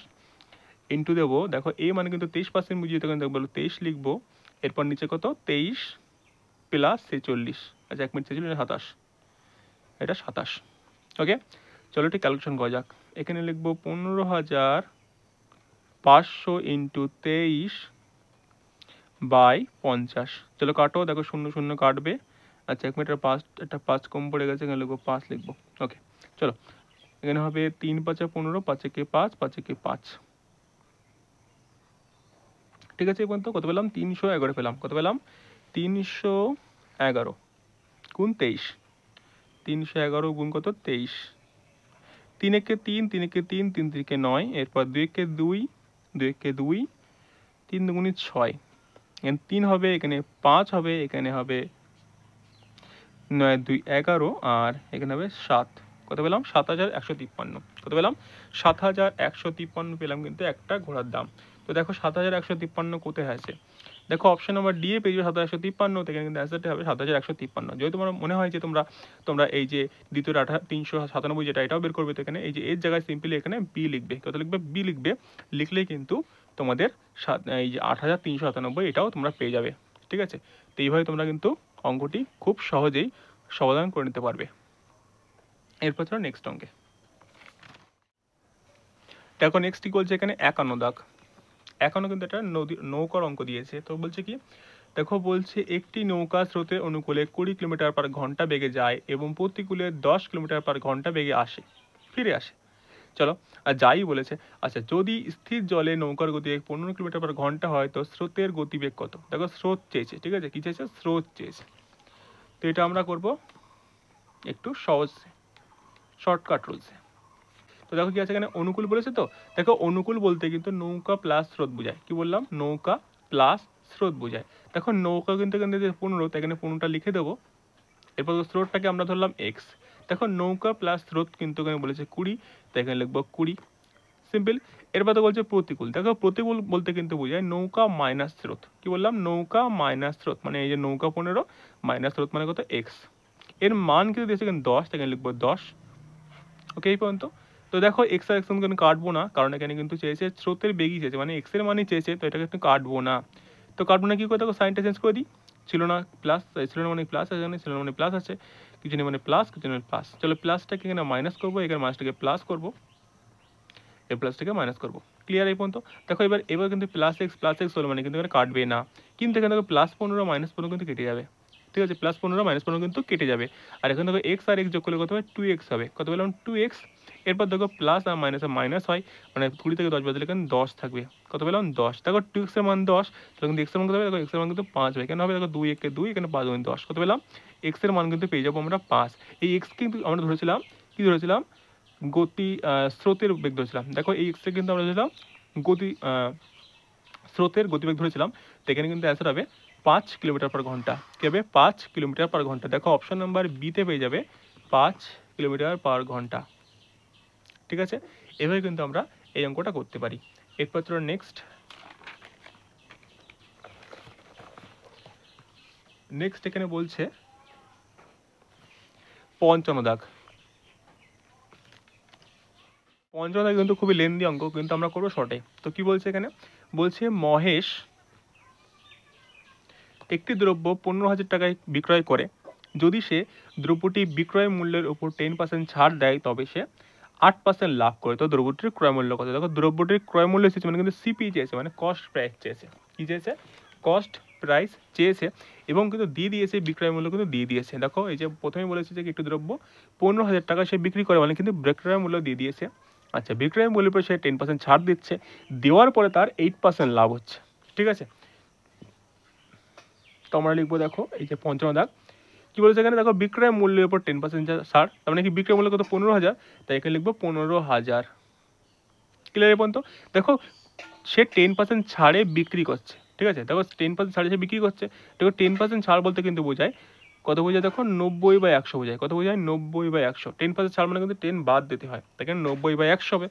ইন্টু দেবো দেখো এ মানে কিন্তু তেইশ পার্সেন্ট বুঝিয়ে তখন দেখবো তেইশ লিখবো এরপর নিচে কত তেইশ প্লাস ছেচল্লিশ আচ্ছা এক মিনিট ছেচল্লিশ সাতাশ এটা সাতাশ ওকে চলো এটি ক্যালকুলেশন করা যাক এখানে লিখবো পনেরো হাজার পাঁচশো ইন্টু তেইশ বাই পঞ্চাশ চলো কাটো দেখো শূন্য শূন্য কাটবে আচ্ছা এক মিনিটের পাঁচ একটা পাঁচ কম পড়ে গেছে এখানে লিখবো পাঁচ লিখবো ওকে চলো এখানে হবে তিন পাঁচা পনেরো পাঁচেকে পাঁচ পাঁচেকে পাঁচ ঠিক আছে পর্যন্ত কত পেলাম তিনশো এগারো পেলাম কত পেলাম তিনশো এগারো গুণ তেইশ তিনশো এগারো গুণ কত তেইশ তিন একে তিন তিন একে তিন তিন তিনকে নয় এরপর দুই একে দুই দুই একে দুই তিন দুগুণি ছয় এখানে তিন হবে এখানে পাঁচ হবে এখানে হবে নয় দুই এগারো আর এখানে হবে সাত কত পেলাম সাত হাজার একশো তিপ্পান্ন কত পেলাম সাত হাজার একশো তিপ্পান্ন পেলাম কিন্তু একটা ঘোড়ার দাম তো দেখো সাত হাজার একশো তিপ্পান্ন কোথায় আছে দেখো অপশন নাম্বার ডি এ পেয়ে যাবে সাত হাজার একশো তিপ্পান্ন থেকে কিন্তু অ্যান্সারটি হবে সাত হাজার একশো তিপ্পান্ন যদি তোমার মনে হয় যে তোমরা তোমরা এই যে দ্বিতীয় আঠা তিনশো সাতানব্বই যেটা এটাও বের করবে তো এখানে এই যে এর জায়গায় সিম্পলি এখানে বি লিখবে কত লিখবে বি লিখবে লিখলেই কিন্তু তোমাদের সাত এই যে আট হাজার তিনশো সাতানব্বই এটাও তোমরা পেয়ে যাবে ঠিক আছে তো এইভাবে তোমরা কিন্তু অঙ্কটি খুব সহজেই সমাধান করে নিতে পারবে এরপর ধরো নেক্সট অঙ্কে দেখো নেক্সট বলছে এখানে একান্ন দাগ এখনও কিন্তু এটা নদী নৌকার অঙ্ক দিয়েছে তো বলছে কি দেখো বলছে একটি নৌকা স্রোতের অনুকূলে কুড়ি কিলোমিটার পার ঘন্টা বেগে যায় এবং প্রতিকূলে দশ কিলোমিটার পার ঘন্টা বেগে আসে ফিরে আসে চলো আর যাই বলেছে আচ্ছা যদি স্থির জলে নৌকার গতি পনেরো কিলোমিটার পার ঘন্টা হয় তো স্রোতের গতিবেগ কত দেখো স্রোত চেয়েছে ঠিক আছে কী চেয়েছে স্রোত চেয়েছে তো এটা আমরা করব একটু সহজে শর্টকাট রুলসে তো দেখো কি আছে এখানে অনুকূল বলেছে তো দেখো অনুকূল বলতে কিন্তু নৌকা প্লাস স্রোত বোঝায় কি বললাম নৌকা প্লাস স্রোত বোঝায় দেখো নৌকা কিন্তু এখানে পনেরো তাই এখানে পনেরোটা লিখে দেবো এরপর স্রোতটাকে আমরা ধরলাম এক্স দেখো নৌকা প্লাস স্রোত কিন্তু এখানে বলেছে কুড়ি তাই এখানে লিখবো কুড়ি সিম্পল এরপর তো বলছে প্রতিকূল দেখো প্রতিকূল বলতে কিন্তু বোঝায় নৌকা মাইনাস স্রোত কি বললাম নৌকা মাইনাস স্রোত মানে এই যে নৌকা পনেরো মাইনাস স্রোত মানে কত এক্স এর মান কিন্তু দিয়েছে এখানে দশ তাই এখানে লিখবো দশ ওকে এই পর্যন্ত তো দেখো এক্স আর এক্স কিন্তু কাটবো না কারণ এখানে কিন্তু চেয়েছে স্রোতের বেগই চেয়েছে মানে এক্স এর মানে চেয়েছে তো এটাকে একটু কাটবো না তো কাটবো না কী করে দেখো সাইনটা চেঞ্জ করে দিই ছিল না প্লাস ছিল না মানে প্লাস আছে এখানে ছিল না মানে প্লাস আছে কিছু নেই মানে প্লাস কিছু নেই প্লাস মানে চলো প্লাসটাকে এখানে মাইনাস করবো এখানে মাইনাসটাকে প্লাস করবো এই প্লাসটাকে মাইনাস করবো ক্লিয়ার এই পর্যন্ত দেখো এবার এবার কিন্তু প্লাস এক্স প্লাস এক্স হলো মানে কিন্তু এখানে কাটবে না কিন্তু এখানে দেখো প্লাস পনেরো মাইনাস পনেরো কিন্তু কেটে যাবে ঠিক আছে প্লাস পনেরো মাইনাস পনেরো কিন্তু কেটে যাবে আর এখানে দেখো এক্স আর এক্স যোগ করলে কত হবে টু এক্স হবে কত বললাম টু এক্স এরপর দেখো প্লাস আর আর মাইনাস হয় মানে কুড়ি থেকে দশ বদলে কিন্তু দশ থাকবে কত পেলাম দশ দেখো টু এক্সের মান দশ তাহলে কিন্তু এক্সের মান কত হবে দেখো এক্সের মান কিন্তু পাঁচ হবে কেন হবে দেখো দুই একে দুই এখানে পাঁচ দুই দশ কত পেলাম এক্সের মান কিন্তু পেয়ে যাবো আমরা পাঁচ এই এক্স কিন্তু আমরা ধরেছিলাম কি ধরেছিলাম গতি স্রোতের বেগ ধরেছিলাম দেখো এই এক্সে কিন্তু আমরা ধরেছিলাম গতি স্রোতের গতিবেগ ধরেছিলাম তো এখানে কিন্তু অ্যান্সার হবে পাঁচ কিলোমিটার পার ঘন্টা কী হবে পাঁচ কিলোমিটার পার ঘন্টা দেখো অপশন নাম্বার বিতে পেয়ে যাবে পাঁচ কিলোমিটার পার ঘন্টা ঠিক আছে এভাবে কিন্তু আমরা এই অঙ্কটা করতে পারি একমাত্র নেক্সট নেক্সট এখানে বলছে পঞ্চম দাগ পঞ্চম দাগ কিন্তু খুবই লেন্দি অঙ্ক কিন্তু আমরা করবো শর্টে তো কি বলছে এখানে বলছে মহেশ একটি দ্রব্য পনেরো হাজার টাকায় বিক্রয় করে যদি সে দ্রব্যটি বিক্রয় মূল্যের উপর টেন পার্সেন্ট ছাড় দেয় তবে সে আট পার্সেন্ট লাভ করে তো দ্রব্যটির ক্রয় মূল্য কত দেখো দ্রব্যটির ক্রয় মূল্য মানে কিন্তু সিপি চেয়েছে মানে কস্ট প্রাইস চেয়েছে কী চেয়েছে কস্ট প্রাইস চেয়েছে এবং কিন্তু দিয়ে দিয়েছে বিক্রয় মূল্য কিন্তু দিয়ে দিয়েছে দেখো এই যে প্রথমে বলেছে যে একটি দ্রব্য পনেরো হাজার টাকা সে বিক্রি করে মানে কিন্তু বিক্রয় মূল্য দিয়ে দিয়েছে আচ্ছা বিক্রয় মূল্যের উপর সে টেন পার্সেন্ট ছাড় দিচ্ছে দেওয়ার পরে তার এইট পার্সেন্ট লাভ হচ্ছে ঠিক আছে তো আমরা লিখবো দেখো এই যে পঞ্চম দাগ কি বলছে এখানে দেখো বিক্রয় মূল্যের উপর টেন পার্সেন্ট সার তার মানে কি বিক্রয় মূল্য কত পনেরো হাজার তাই এখানে লিখবো পনেরো হাজার ক্লিয়ার পর্যন্ত দেখো সে টেন পার্সেন্ট ছাড়ে বিক্রি করছে ঠিক আছে দেখো টেন পার্সেন্ট ছাড়ে সে বিক্রি করছে দেখো টেন পার্সেন্ট ছাড় বলতে কিন্তু বোঝায় কত বোঝায় দেখো নব্বই বা একশো বোঝায় কত বোঝায় নব্বই বা একশো টেন পার্সেন্ট ছাড় মানে কিন্তু টেন বাদ দিতে হয় তাকে নব্বই বা একশো হবে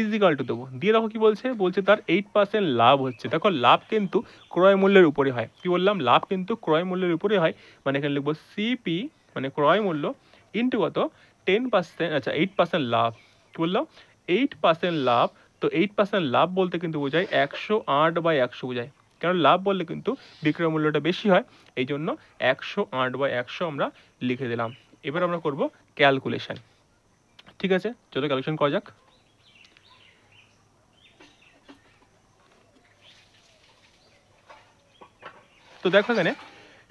ইজিকাল টু দেবো দিয়ে দেখো কি বলছে বলছে তার এইট পার্সেন্ট লাভ হচ্ছে দেখো লাভ কিন্তু ক্রয় মূল্যের উপরে হয় কি বললাম লাভ কিন্তু ক্রয় মূল্যের উপরে হয় মানে এখানে লিখবো সিপি মানে ক্রয় মূল্য ইন্টু কত টেন পার্সেন্ট আচ্ছা এইট পার্সেন্ট লাভ কী বললাম এইট পার্সেন্ট লাভ তো এইট পার্সেন্ট লাভ বলতে কিন্তু বোঝায় একশো আট বাই একশো বোঝায় কারণ লাভ বললে কিন্তু বিক্রয় মূল্যটা বেশি হয় এই জন্য একশো আট বাই একশো আমরা লিখে দিলাম এবার আমরা করব ক্যালকুলেশন ঠিক আছে চলো ক্যালকুলেশন করা যাক তো দেখো এখানে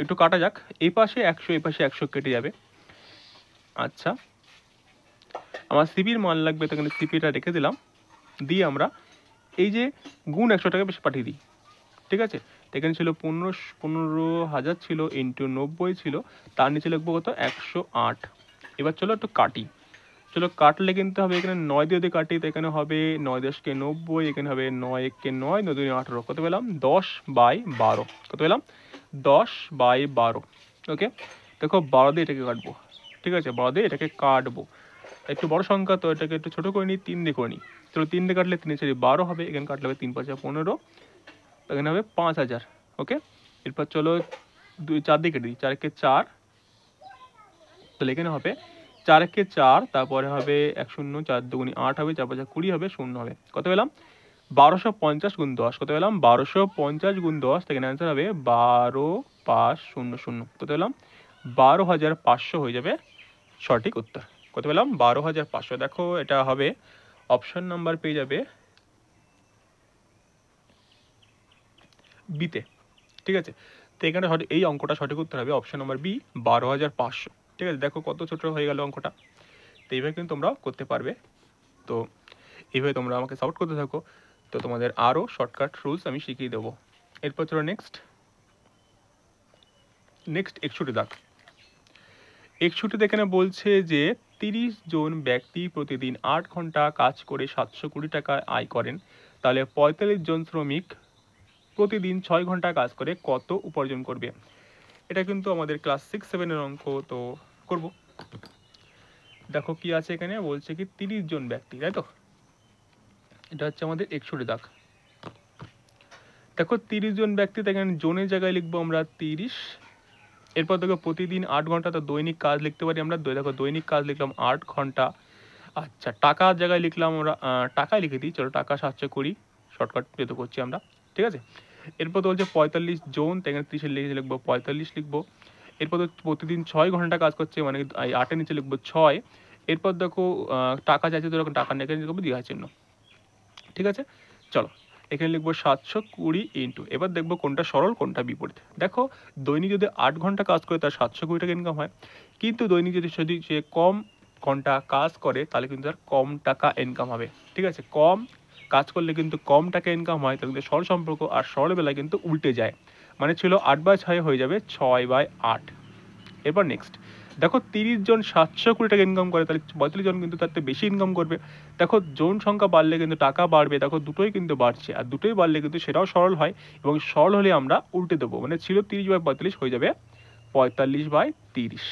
একটু কাটা যাক এই পাশে একশো এই পাশে একশো কেটে যাবে আচ্ছা আমার সিপির মাল লাগবে তো এখানে সিপিটা রেখে দিলাম দিয়ে আমরা এই যে গুণ একশো টাকা বেশি পাঠিয়ে দিই ঠিক আছে এখানে ছিল পনেরো পনেরো হাজার ছিল ইন্টু নব্বই ছিল তার নিচে লিখবো কত একশো আট এবার চলো একটু কাটি চলো কাটলে কিন্তু হবে এখানে নয় দিয়ে কাটি তো এখানে হবে নয় দশকে নব্বই এখানে হবে নয় এককে নয় নয় দুই আঠারো কত পেলাম দশ বাই বারো কত পেলাম দশ বাই বারো ওকে দেখো বারো দিয়ে এটাকে কাটবো ঠিক আছে বারো দিয়ে এটাকে কাটবো একটু বড় সংখ্যা তো এটাকে একটু ছোটো করে নিই তিন দিয়ে করে নিই চলো তিন দিয়ে কাটলে তিনে চারি বারো হবে এখানে কাটলে হবে তিন পাঁচ পনেরো এখানে হবে পাঁচ হাজার ওকে এরপর চলো দুই চার দিয়ে কেটে দিই চারকে চার তাহলে এখানে হবে চার একে চার তারপরে হবে এক শূন্য চার দুগুণি আট হবে চার পাঁচা কুড়ি হবে শূন্য হবে কত পেলাম বারোশো পঞ্চাশ গুণ দশ কত পেলাম বারোশো পঞ্চাশ গুণ দশ থেকে অ্যান্সার হবে বারো পাঁচ শূন্য শূন্য কত পেলাম বারো হাজার পাঁচশো হয়ে যাবে সঠিক উত্তর কত পেলাম বারো হাজার পাঁচশো দেখো এটা হবে অপশন নাম্বার পেয়ে যাবে বিতে ঠিক আছে তো এখানে সঠিক এই অঙ্কটা সঠিক উত্তর হবে অপশন নাম্বার বি বারো হাজার পাঁচশো ঠিক আছে দেখো কত ছোট হয়ে গেল অঙ্কটা তো এইভাবে কিন্তু তোমরা করতে পারবে তো এইভাবে তোমরা আমাকে সাপোর্ট করতে থাকো তো তোমাদের আরও শর্টকাট রুলস আমি শিখিয়ে দেবো এরপর চলো নেক্সট নেক্সট একষট্টি দাগ একষট্টিতে এখানে বলছে যে তিরিশ জন ব্যক্তি প্রতিদিন আট ঘন্টা কাজ করে সাতশো কুড়ি টাকা আয় করেন তাহলে পঁয়তাল্লিশ জন শ্রমিক প্রতিদিন ছয় ঘন্টা কাজ করে কত উপার্জন করবে এটা কিন্তু আমাদের ক্লাস সিক্স সেভেনের অঙ্ক তো করব দেখো কি আছে এখানে বলছে কি তিরিশ জন ব্যক্তি তাই তো এটা হচ্ছে আমাদের একষট্টি দাগ দেখো তিরিশ জন ব্যক্তি এখানে জনের জায়গায় লিখবো আমরা তিরিশ এরপর দেখো প্রতিদিন আট ঘন্টা তো দৈনিক কাজ লিখতে পারি আমরা দেখো দৈনিক কাজ লিখলাম আট ঘন্টা আচ্ছা টাকার জায়গায় লিখলাম আমরা টাকায় লিখে দিই চলো টাকা সাহায্য করি শর্টকাট যেহেতু করছি আমরা ঠিক আছে এরপর তো বলছে পঁয়তাল্লিশ জোন তাই এখানে তিরিশের নিচে লিখবো পঁয়তাল্লিশ লিখবো এরপর তো প্রতিদিন ছয় ঘন্টা কাজ করছে মানে আটের নিচে লিখবো ছয় এরপর দেখো টাকা চাইছে তো এরকম টাকা নিয়ে লিখবো দীঘার চিহ্ন ঠিক আছে চলো এখানে লিখবো সাতশো কুড়ি ইন্টু এবার দেখবো কোনটা সরল কোনটা বিপরীত দেখো দৈনিক যদি আট ঘন্টা কাজ করে তার সাতশো কুড়ি টাকা ইনকাম হয় কিন্তু দৈনিক যদি যদি সে কম ঘন্টা কাজ করে তাহলে কিন্তু তার কম টাকা ইনকাম হবে ঠিক আছে কম কাজ করলে কিন্তু কম টাকা ইনকাম হয় তাহলে সরল সম্পর্ক আর সরল বেলায় কিন্তু উল্টে যায় মানে ছিল আট বাই ছয় হয়ে যাবে ছয় বাই আট এরপর নেক্সট দেখো তিরিশ জন সাতশো কোটি টাকা ইনকাম করে তাহলে পঁয়তাল্লিশ জন কিন্তু তার বেশি ইনকাম করবে দেখো জন সংখ্যা বাড়লে কিন্তু টাকা বাড়বে দেখো দুটোই কিন্তু বাড়ছে আর দুটোই বাড়লে কিন্তু সেটাও সরল হয় এবং সরল হলে আমরা উল্টে দেবো মানে ছিল তিরিশ বাই পঁয়তাল্লিশ হয়ে যাবে পঁয়তাল্লিশ বাই তিরিশ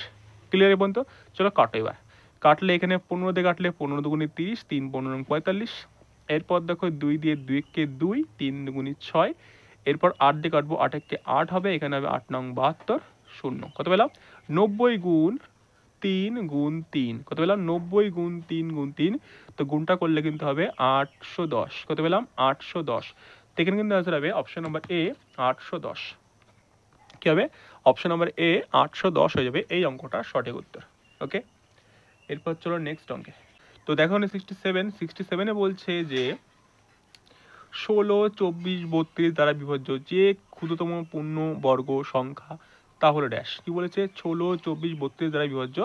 ক্লিয়ার পর্যন্ত চলো কাটো এবার কাটলে এখানে পনেরো দিয়ে কাটলে পনেরো দুগুণে তিরিশ তিন পনেরো পঁয়তাল্লিশ এরপর দেখো দুই দিয়ে দুইকে দুই তিন গুণি ছয় এরপর আট দিয়ে কাটবো আটেককে আট হবে এখানে হবে আট নং বাহাত্তর শূন্য কত পেলাম নব্বই গুণ তিন গুণ তিন কত পেলাম নব্বই গুণ তিন গুণ তিন তো গুণটা করলে কিন্তু হবে আটশো দশ কত পেলাম আটশো দশ এখানে কিন্তু আসার হবে অপশন নম্বর এ আটশো দশ কী হবে অপশান নম্বর এ আটশো দশ হয়ে যাবে এই অঙ্কটা সঠিক উত্তর ওকে এরপর চলো নেক্সট অঙ্কে তো দেখো না সিক্সটি সেভেন সিক্সটি সেভেনে বলছে যে ষোলো চব্বিশ বত্রিশ দ্বারা বিভাজ্য যে ক্ষুদ্রতম পূর্ণ বর্গ সংখ্যা তা হলো ড্যাশ কি বলেছে ষোলো চব্বিশ বত্রিশ দ্বারা বিভাজ্য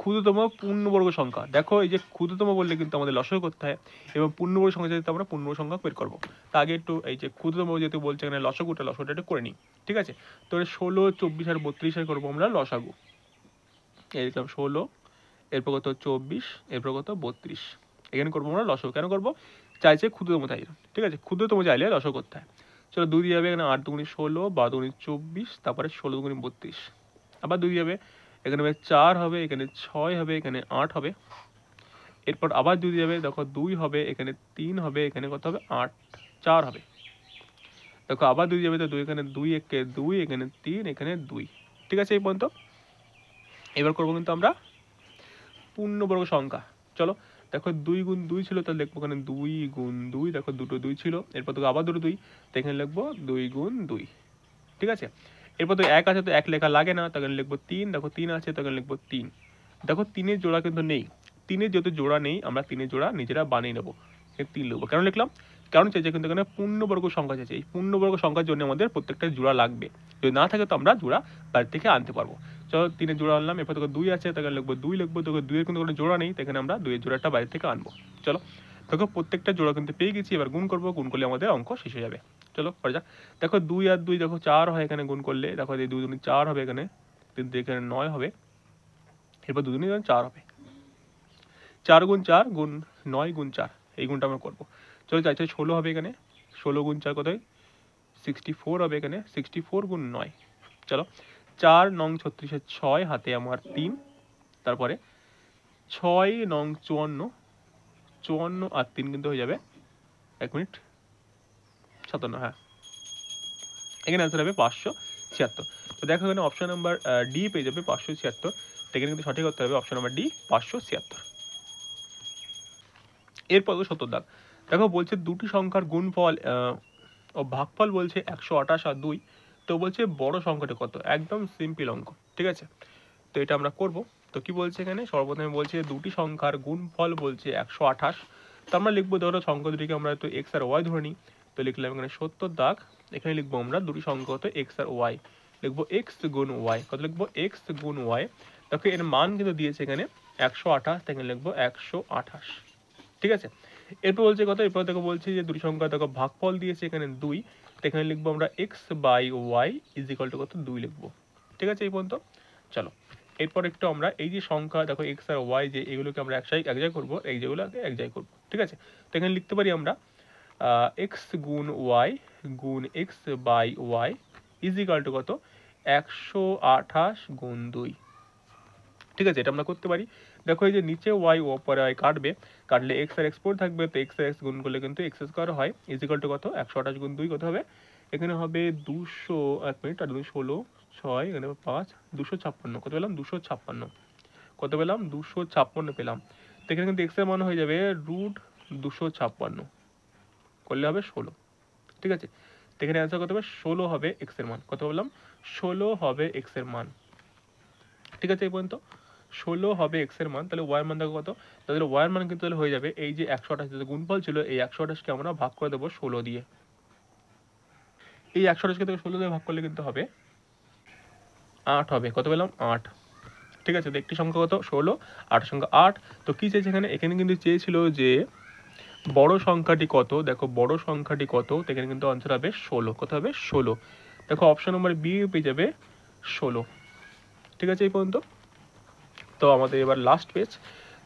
ক্ষুদ্রতম পূর্ণবর্গ সংখ্যা দেখো এই যে ক্ষুদ্রতম বললে কিন্তু আমাদের লসও করতে হয় এবং পূর্ণবর্গ সংখ্যা যেহেতু আমরা পূর্ণ সংখ্যা বের করবো তা আগে একটু এই যে ক্ষুদ্রতম যেহেতু বলছে এখানে লসগুটা লসটা একটু করে নিই ঠিক আছে তো ষোলো চব্বিশ আর বত্রিশ আর করবো আমরা লসাগু দেখলাম ষোলো এরপর কত চব্বিশ এরপর কত বত্রিশ এখানে করবো আমরা লসক কেন করবো চাইছে ক্ষুদ্রতম চাইলে ঠিক আছে ক্ষুদ্রতম চাইলে লসক করতে হয় চলো দুই দিয়ে যাবে এখানে আট দুগুণি ষোলো বারো দুগুণি চব্বিশ তারপরে ষোলো দুগুণি বত্রিশ আবার দুই যাবে এখানে হবে চার হবে এখানে ছয় হবে এখানে আট হবে এরপর আবার দুই যাবে দেখো দুই হবে এখানে তিন হবে এখানে কত হবে আট চার হবে দেখো আবার দুই যাবে তো দুই এখানে দুই একে দুই এখানে তিন এখানে দুই ঠিক আছে এই পর্যন্ত এবার করবো কিন্তু আমরা বর্গ সংখ্যা চলো দেখো দুই গুণ দুই ছিল তাহলে দেখবো ওখানে দুই গুণ দুই দেখো দুটো দুই ছিল এরপর তোকে আবার দুটো দুই তো এখানে লিখবো দুই গুণ দুই ঠিক আছে এরপর তো এক আছে তো এক লেখা লাগে না তখন লিখবো তিন দেখো তিন আছে তখন লিখবো তিন দেখো তিনের জোড়া কিন্তু নেই তিনের যেহেতু জোড়া নেই আমরা তিনের জোড়া নিজেরা বানিয়ে নেবো তিন লিখবো কেন লিখলাম কারণ চাইছে কিন্তু এখানে পূর্ণবর্গ সংখ্যা চাইছে এই পূর্ণবর্গ সংখ্যার জন্য আমাদের প্রত্যেকটা জোড়া লাগবে যদি না থাকে তো আমরা জোড়া বাড়ি থেকে আনতে পারবো চলো তিনে জোড়া আনলাম এরপর তোকে দুই আছে তাকে লিখবো দুই লিখবো তোকে দুইয়ের কিন্তু কোনো জোড়া নেই এখানে আমরা দুইয়ের জোড়াটা বাইরে থেকে আনবো চলো দেখো প্রত্যেকটা জোড়া কিন্তু পেয়ে গেছি এবার গুণ করবো গুণ করলে আমাদের অঙ্ক শেষ হয়ে যাবে চলো করা যাক দেখো দুই আর দুই দেখো চার হয় এখানে গুণ করলে দেখো এই দুই দুজনে চার হবে এখানে কিন্তু এখানে নয় হবে এরপর দুজনে চার হবে চার গুণ চার গুণ নয় গুণ চার এই গুণটা আমরা করবো চলো চার চার ষোলো হবে এখানে ষোলো গুণ চার কত হয় সিক্সটি ফোর হবে এখানে সিক্সটি ফোর গুণ নয় চলো চার নং ছত্রিশের ছয় হাতে আমার তিন তারপরে ছয় নং চুয়ান্ন চুয়ান্ন আর তিন কিন্তু হয়ে যাবে এক মিনিট সাতান্ন হ্যাঁ এখানে অ্যান্সার হবে পাঁচশো ছিয়াত্তর তো দেখো এখানে অপশন নাম্বার ডি পেয়ে যাবে পাঁচশো ছিয়াত্তর এখানে কিন্তু সঠিক করতে হবে অপশন নাম্বার ডি পাঁচশো ছিয়াত্তর এরপর তো সত্তর দাগ দেখো বলছে দুটি সংখ্যার গুণফল ও ভাগফল বলছে একশো আঠাশ আর দুই তো বলছে বড় সংখ্যাটা কত একদম সিম্পল অঙ্ক ঠিক আছে তো এটা আমরা করব তো কি বলছে এখানে সর্বপ্রথমে বলছে দুটি সংখ্যার গুণফল বলছে একশো আঠাশ তো আমরা লিখবো ধরো সংখ্যা দুটিকে আমরা তো এক্স আর ওয়াই ধরে নিই তো লিখলাম এখানে সত্তর দাগ এখানে লিখবো আমরা দুটি সংখ্যা হতো এক্স আর ওয়াই লিখবো এক্স গুণ ওয়াই কত লিখবো এক্স গুণ ওয়াই দেখো এর মান কিন্তু দিয়েছে এখানে একশো আঠাশ তাই এখানে লিখবো একশো আঠাশ ঠিক আছে এরপর বলছে কত এরপর দেখো বলছে যে দুটি সংখ্যা দেখো ভাগফল দিয়েছে এখানে দুই এখানে লিখবো আমরা X by Y is equal to কত দুই লিখবো ঠিক আছে এই পর্যন্ত চলো এরপর একটু আমরা এই যে সংখ্যা দেখো এক্স আর ওয়াই যে এগুলোকে আমরা একসাই এক জায়গায় করবো এই যেগুলোকে এক জায়গায় করবো ঠিক আছে তো এখানে লিখতে পারি আমরা এক্স গুণ ওয়াই গুণ X by Y is equal to কত একশো আঠাশ গুণ দুই ঠিক আছে এটা আমরা করতে পারি দেখো এই যে নিচে ওয়াই ওপরে ওয়াই কাটবে কাটলে এক্স আর এক্স পড়ে থাকবে তো এক্স আর এক্স গুণ করলে কিন্তু এক্স স্কোয়ার হয় ইজিকাল টু কত একশো আঠাশ গুণ দুই কত হবে এখানে হবে দুশো এক মিনিট আর দুই ষোলো ছয় এখানে পাঁচ দুশো ছাপ্পান্ন কত পেলাম দুশো ছাপ্পান্ন কত পেলাম দুশো ছাপ্পান্ন পেলাম তো এখানে কিন্তু এক্সের মান হয়ে যাবে রুট দুশো ছাপ্পান্ন করলে হবে ষোলো ঠিক আছে তো এখানে অ্যান্সার কত হবে ষোলো হবে এক্সের মান কত বললাম ষোলো হবে এক্সের মান ঠিক আছে এই পর্যন্ত ষোলো হবে এক্স এর মান তাহলে ওয়ার মান দেখো কত তাহলে ওয়ার মান কিন্তু তাহলে হয়ে যাবে এই যে একশো আঠাশ গুণফল ছিল এই একশো আঠাশকে আমরা ভাগ করে দেবো ষোলো দিয়ে এই একশো আঠাশকে তোকে ষোলো দিয়ে ভাগ করলে কিন্তু হবে আট হবে কত পেলাম আট ঠিক আছে তো একটি সংখ্যা কত ষোলো আট সংখ্যা আট তো কী চেয়েছে এখানে এখানে কিন্তু চেয়েছিল যে বড় সংখ্যাটি কত দেখো বড় সংখ্যাটি কত এখানে কিন্তু আনসার হবে ষোলো কত হবে ষোলো দেখো অপশন নম্বর বি পেয়ে যাবে ষোলো ঠিক আছে এই পর্যন্ত তো আমাদের এবার লাস্ট পেজ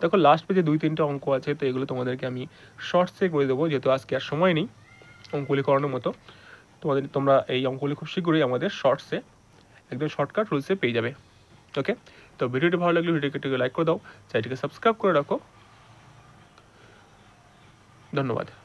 দেখো লাস্ট পেজে দুই তিনটা অঙ্ক আছে তো এগুলো তোমাদেরকে আমি শর্টসে করে দেবো যেহেতু আজকে আর সময় নেই অঙ্কগুলি করানোর মতো তোমাদের তোমরা এই অঙ্কগুলি খুব শীঘ্রই আমাদের শর্টসে একদম শর্টকাট রুলসে পেয়ে যাবে ওকে তো ভিডিওটি ভালো লাগলে ভিডিওকে একটু লাইক করে দাও চ্যানেলটিকে সাবস্ক্রাইব করে রাখো ধন্যবাদ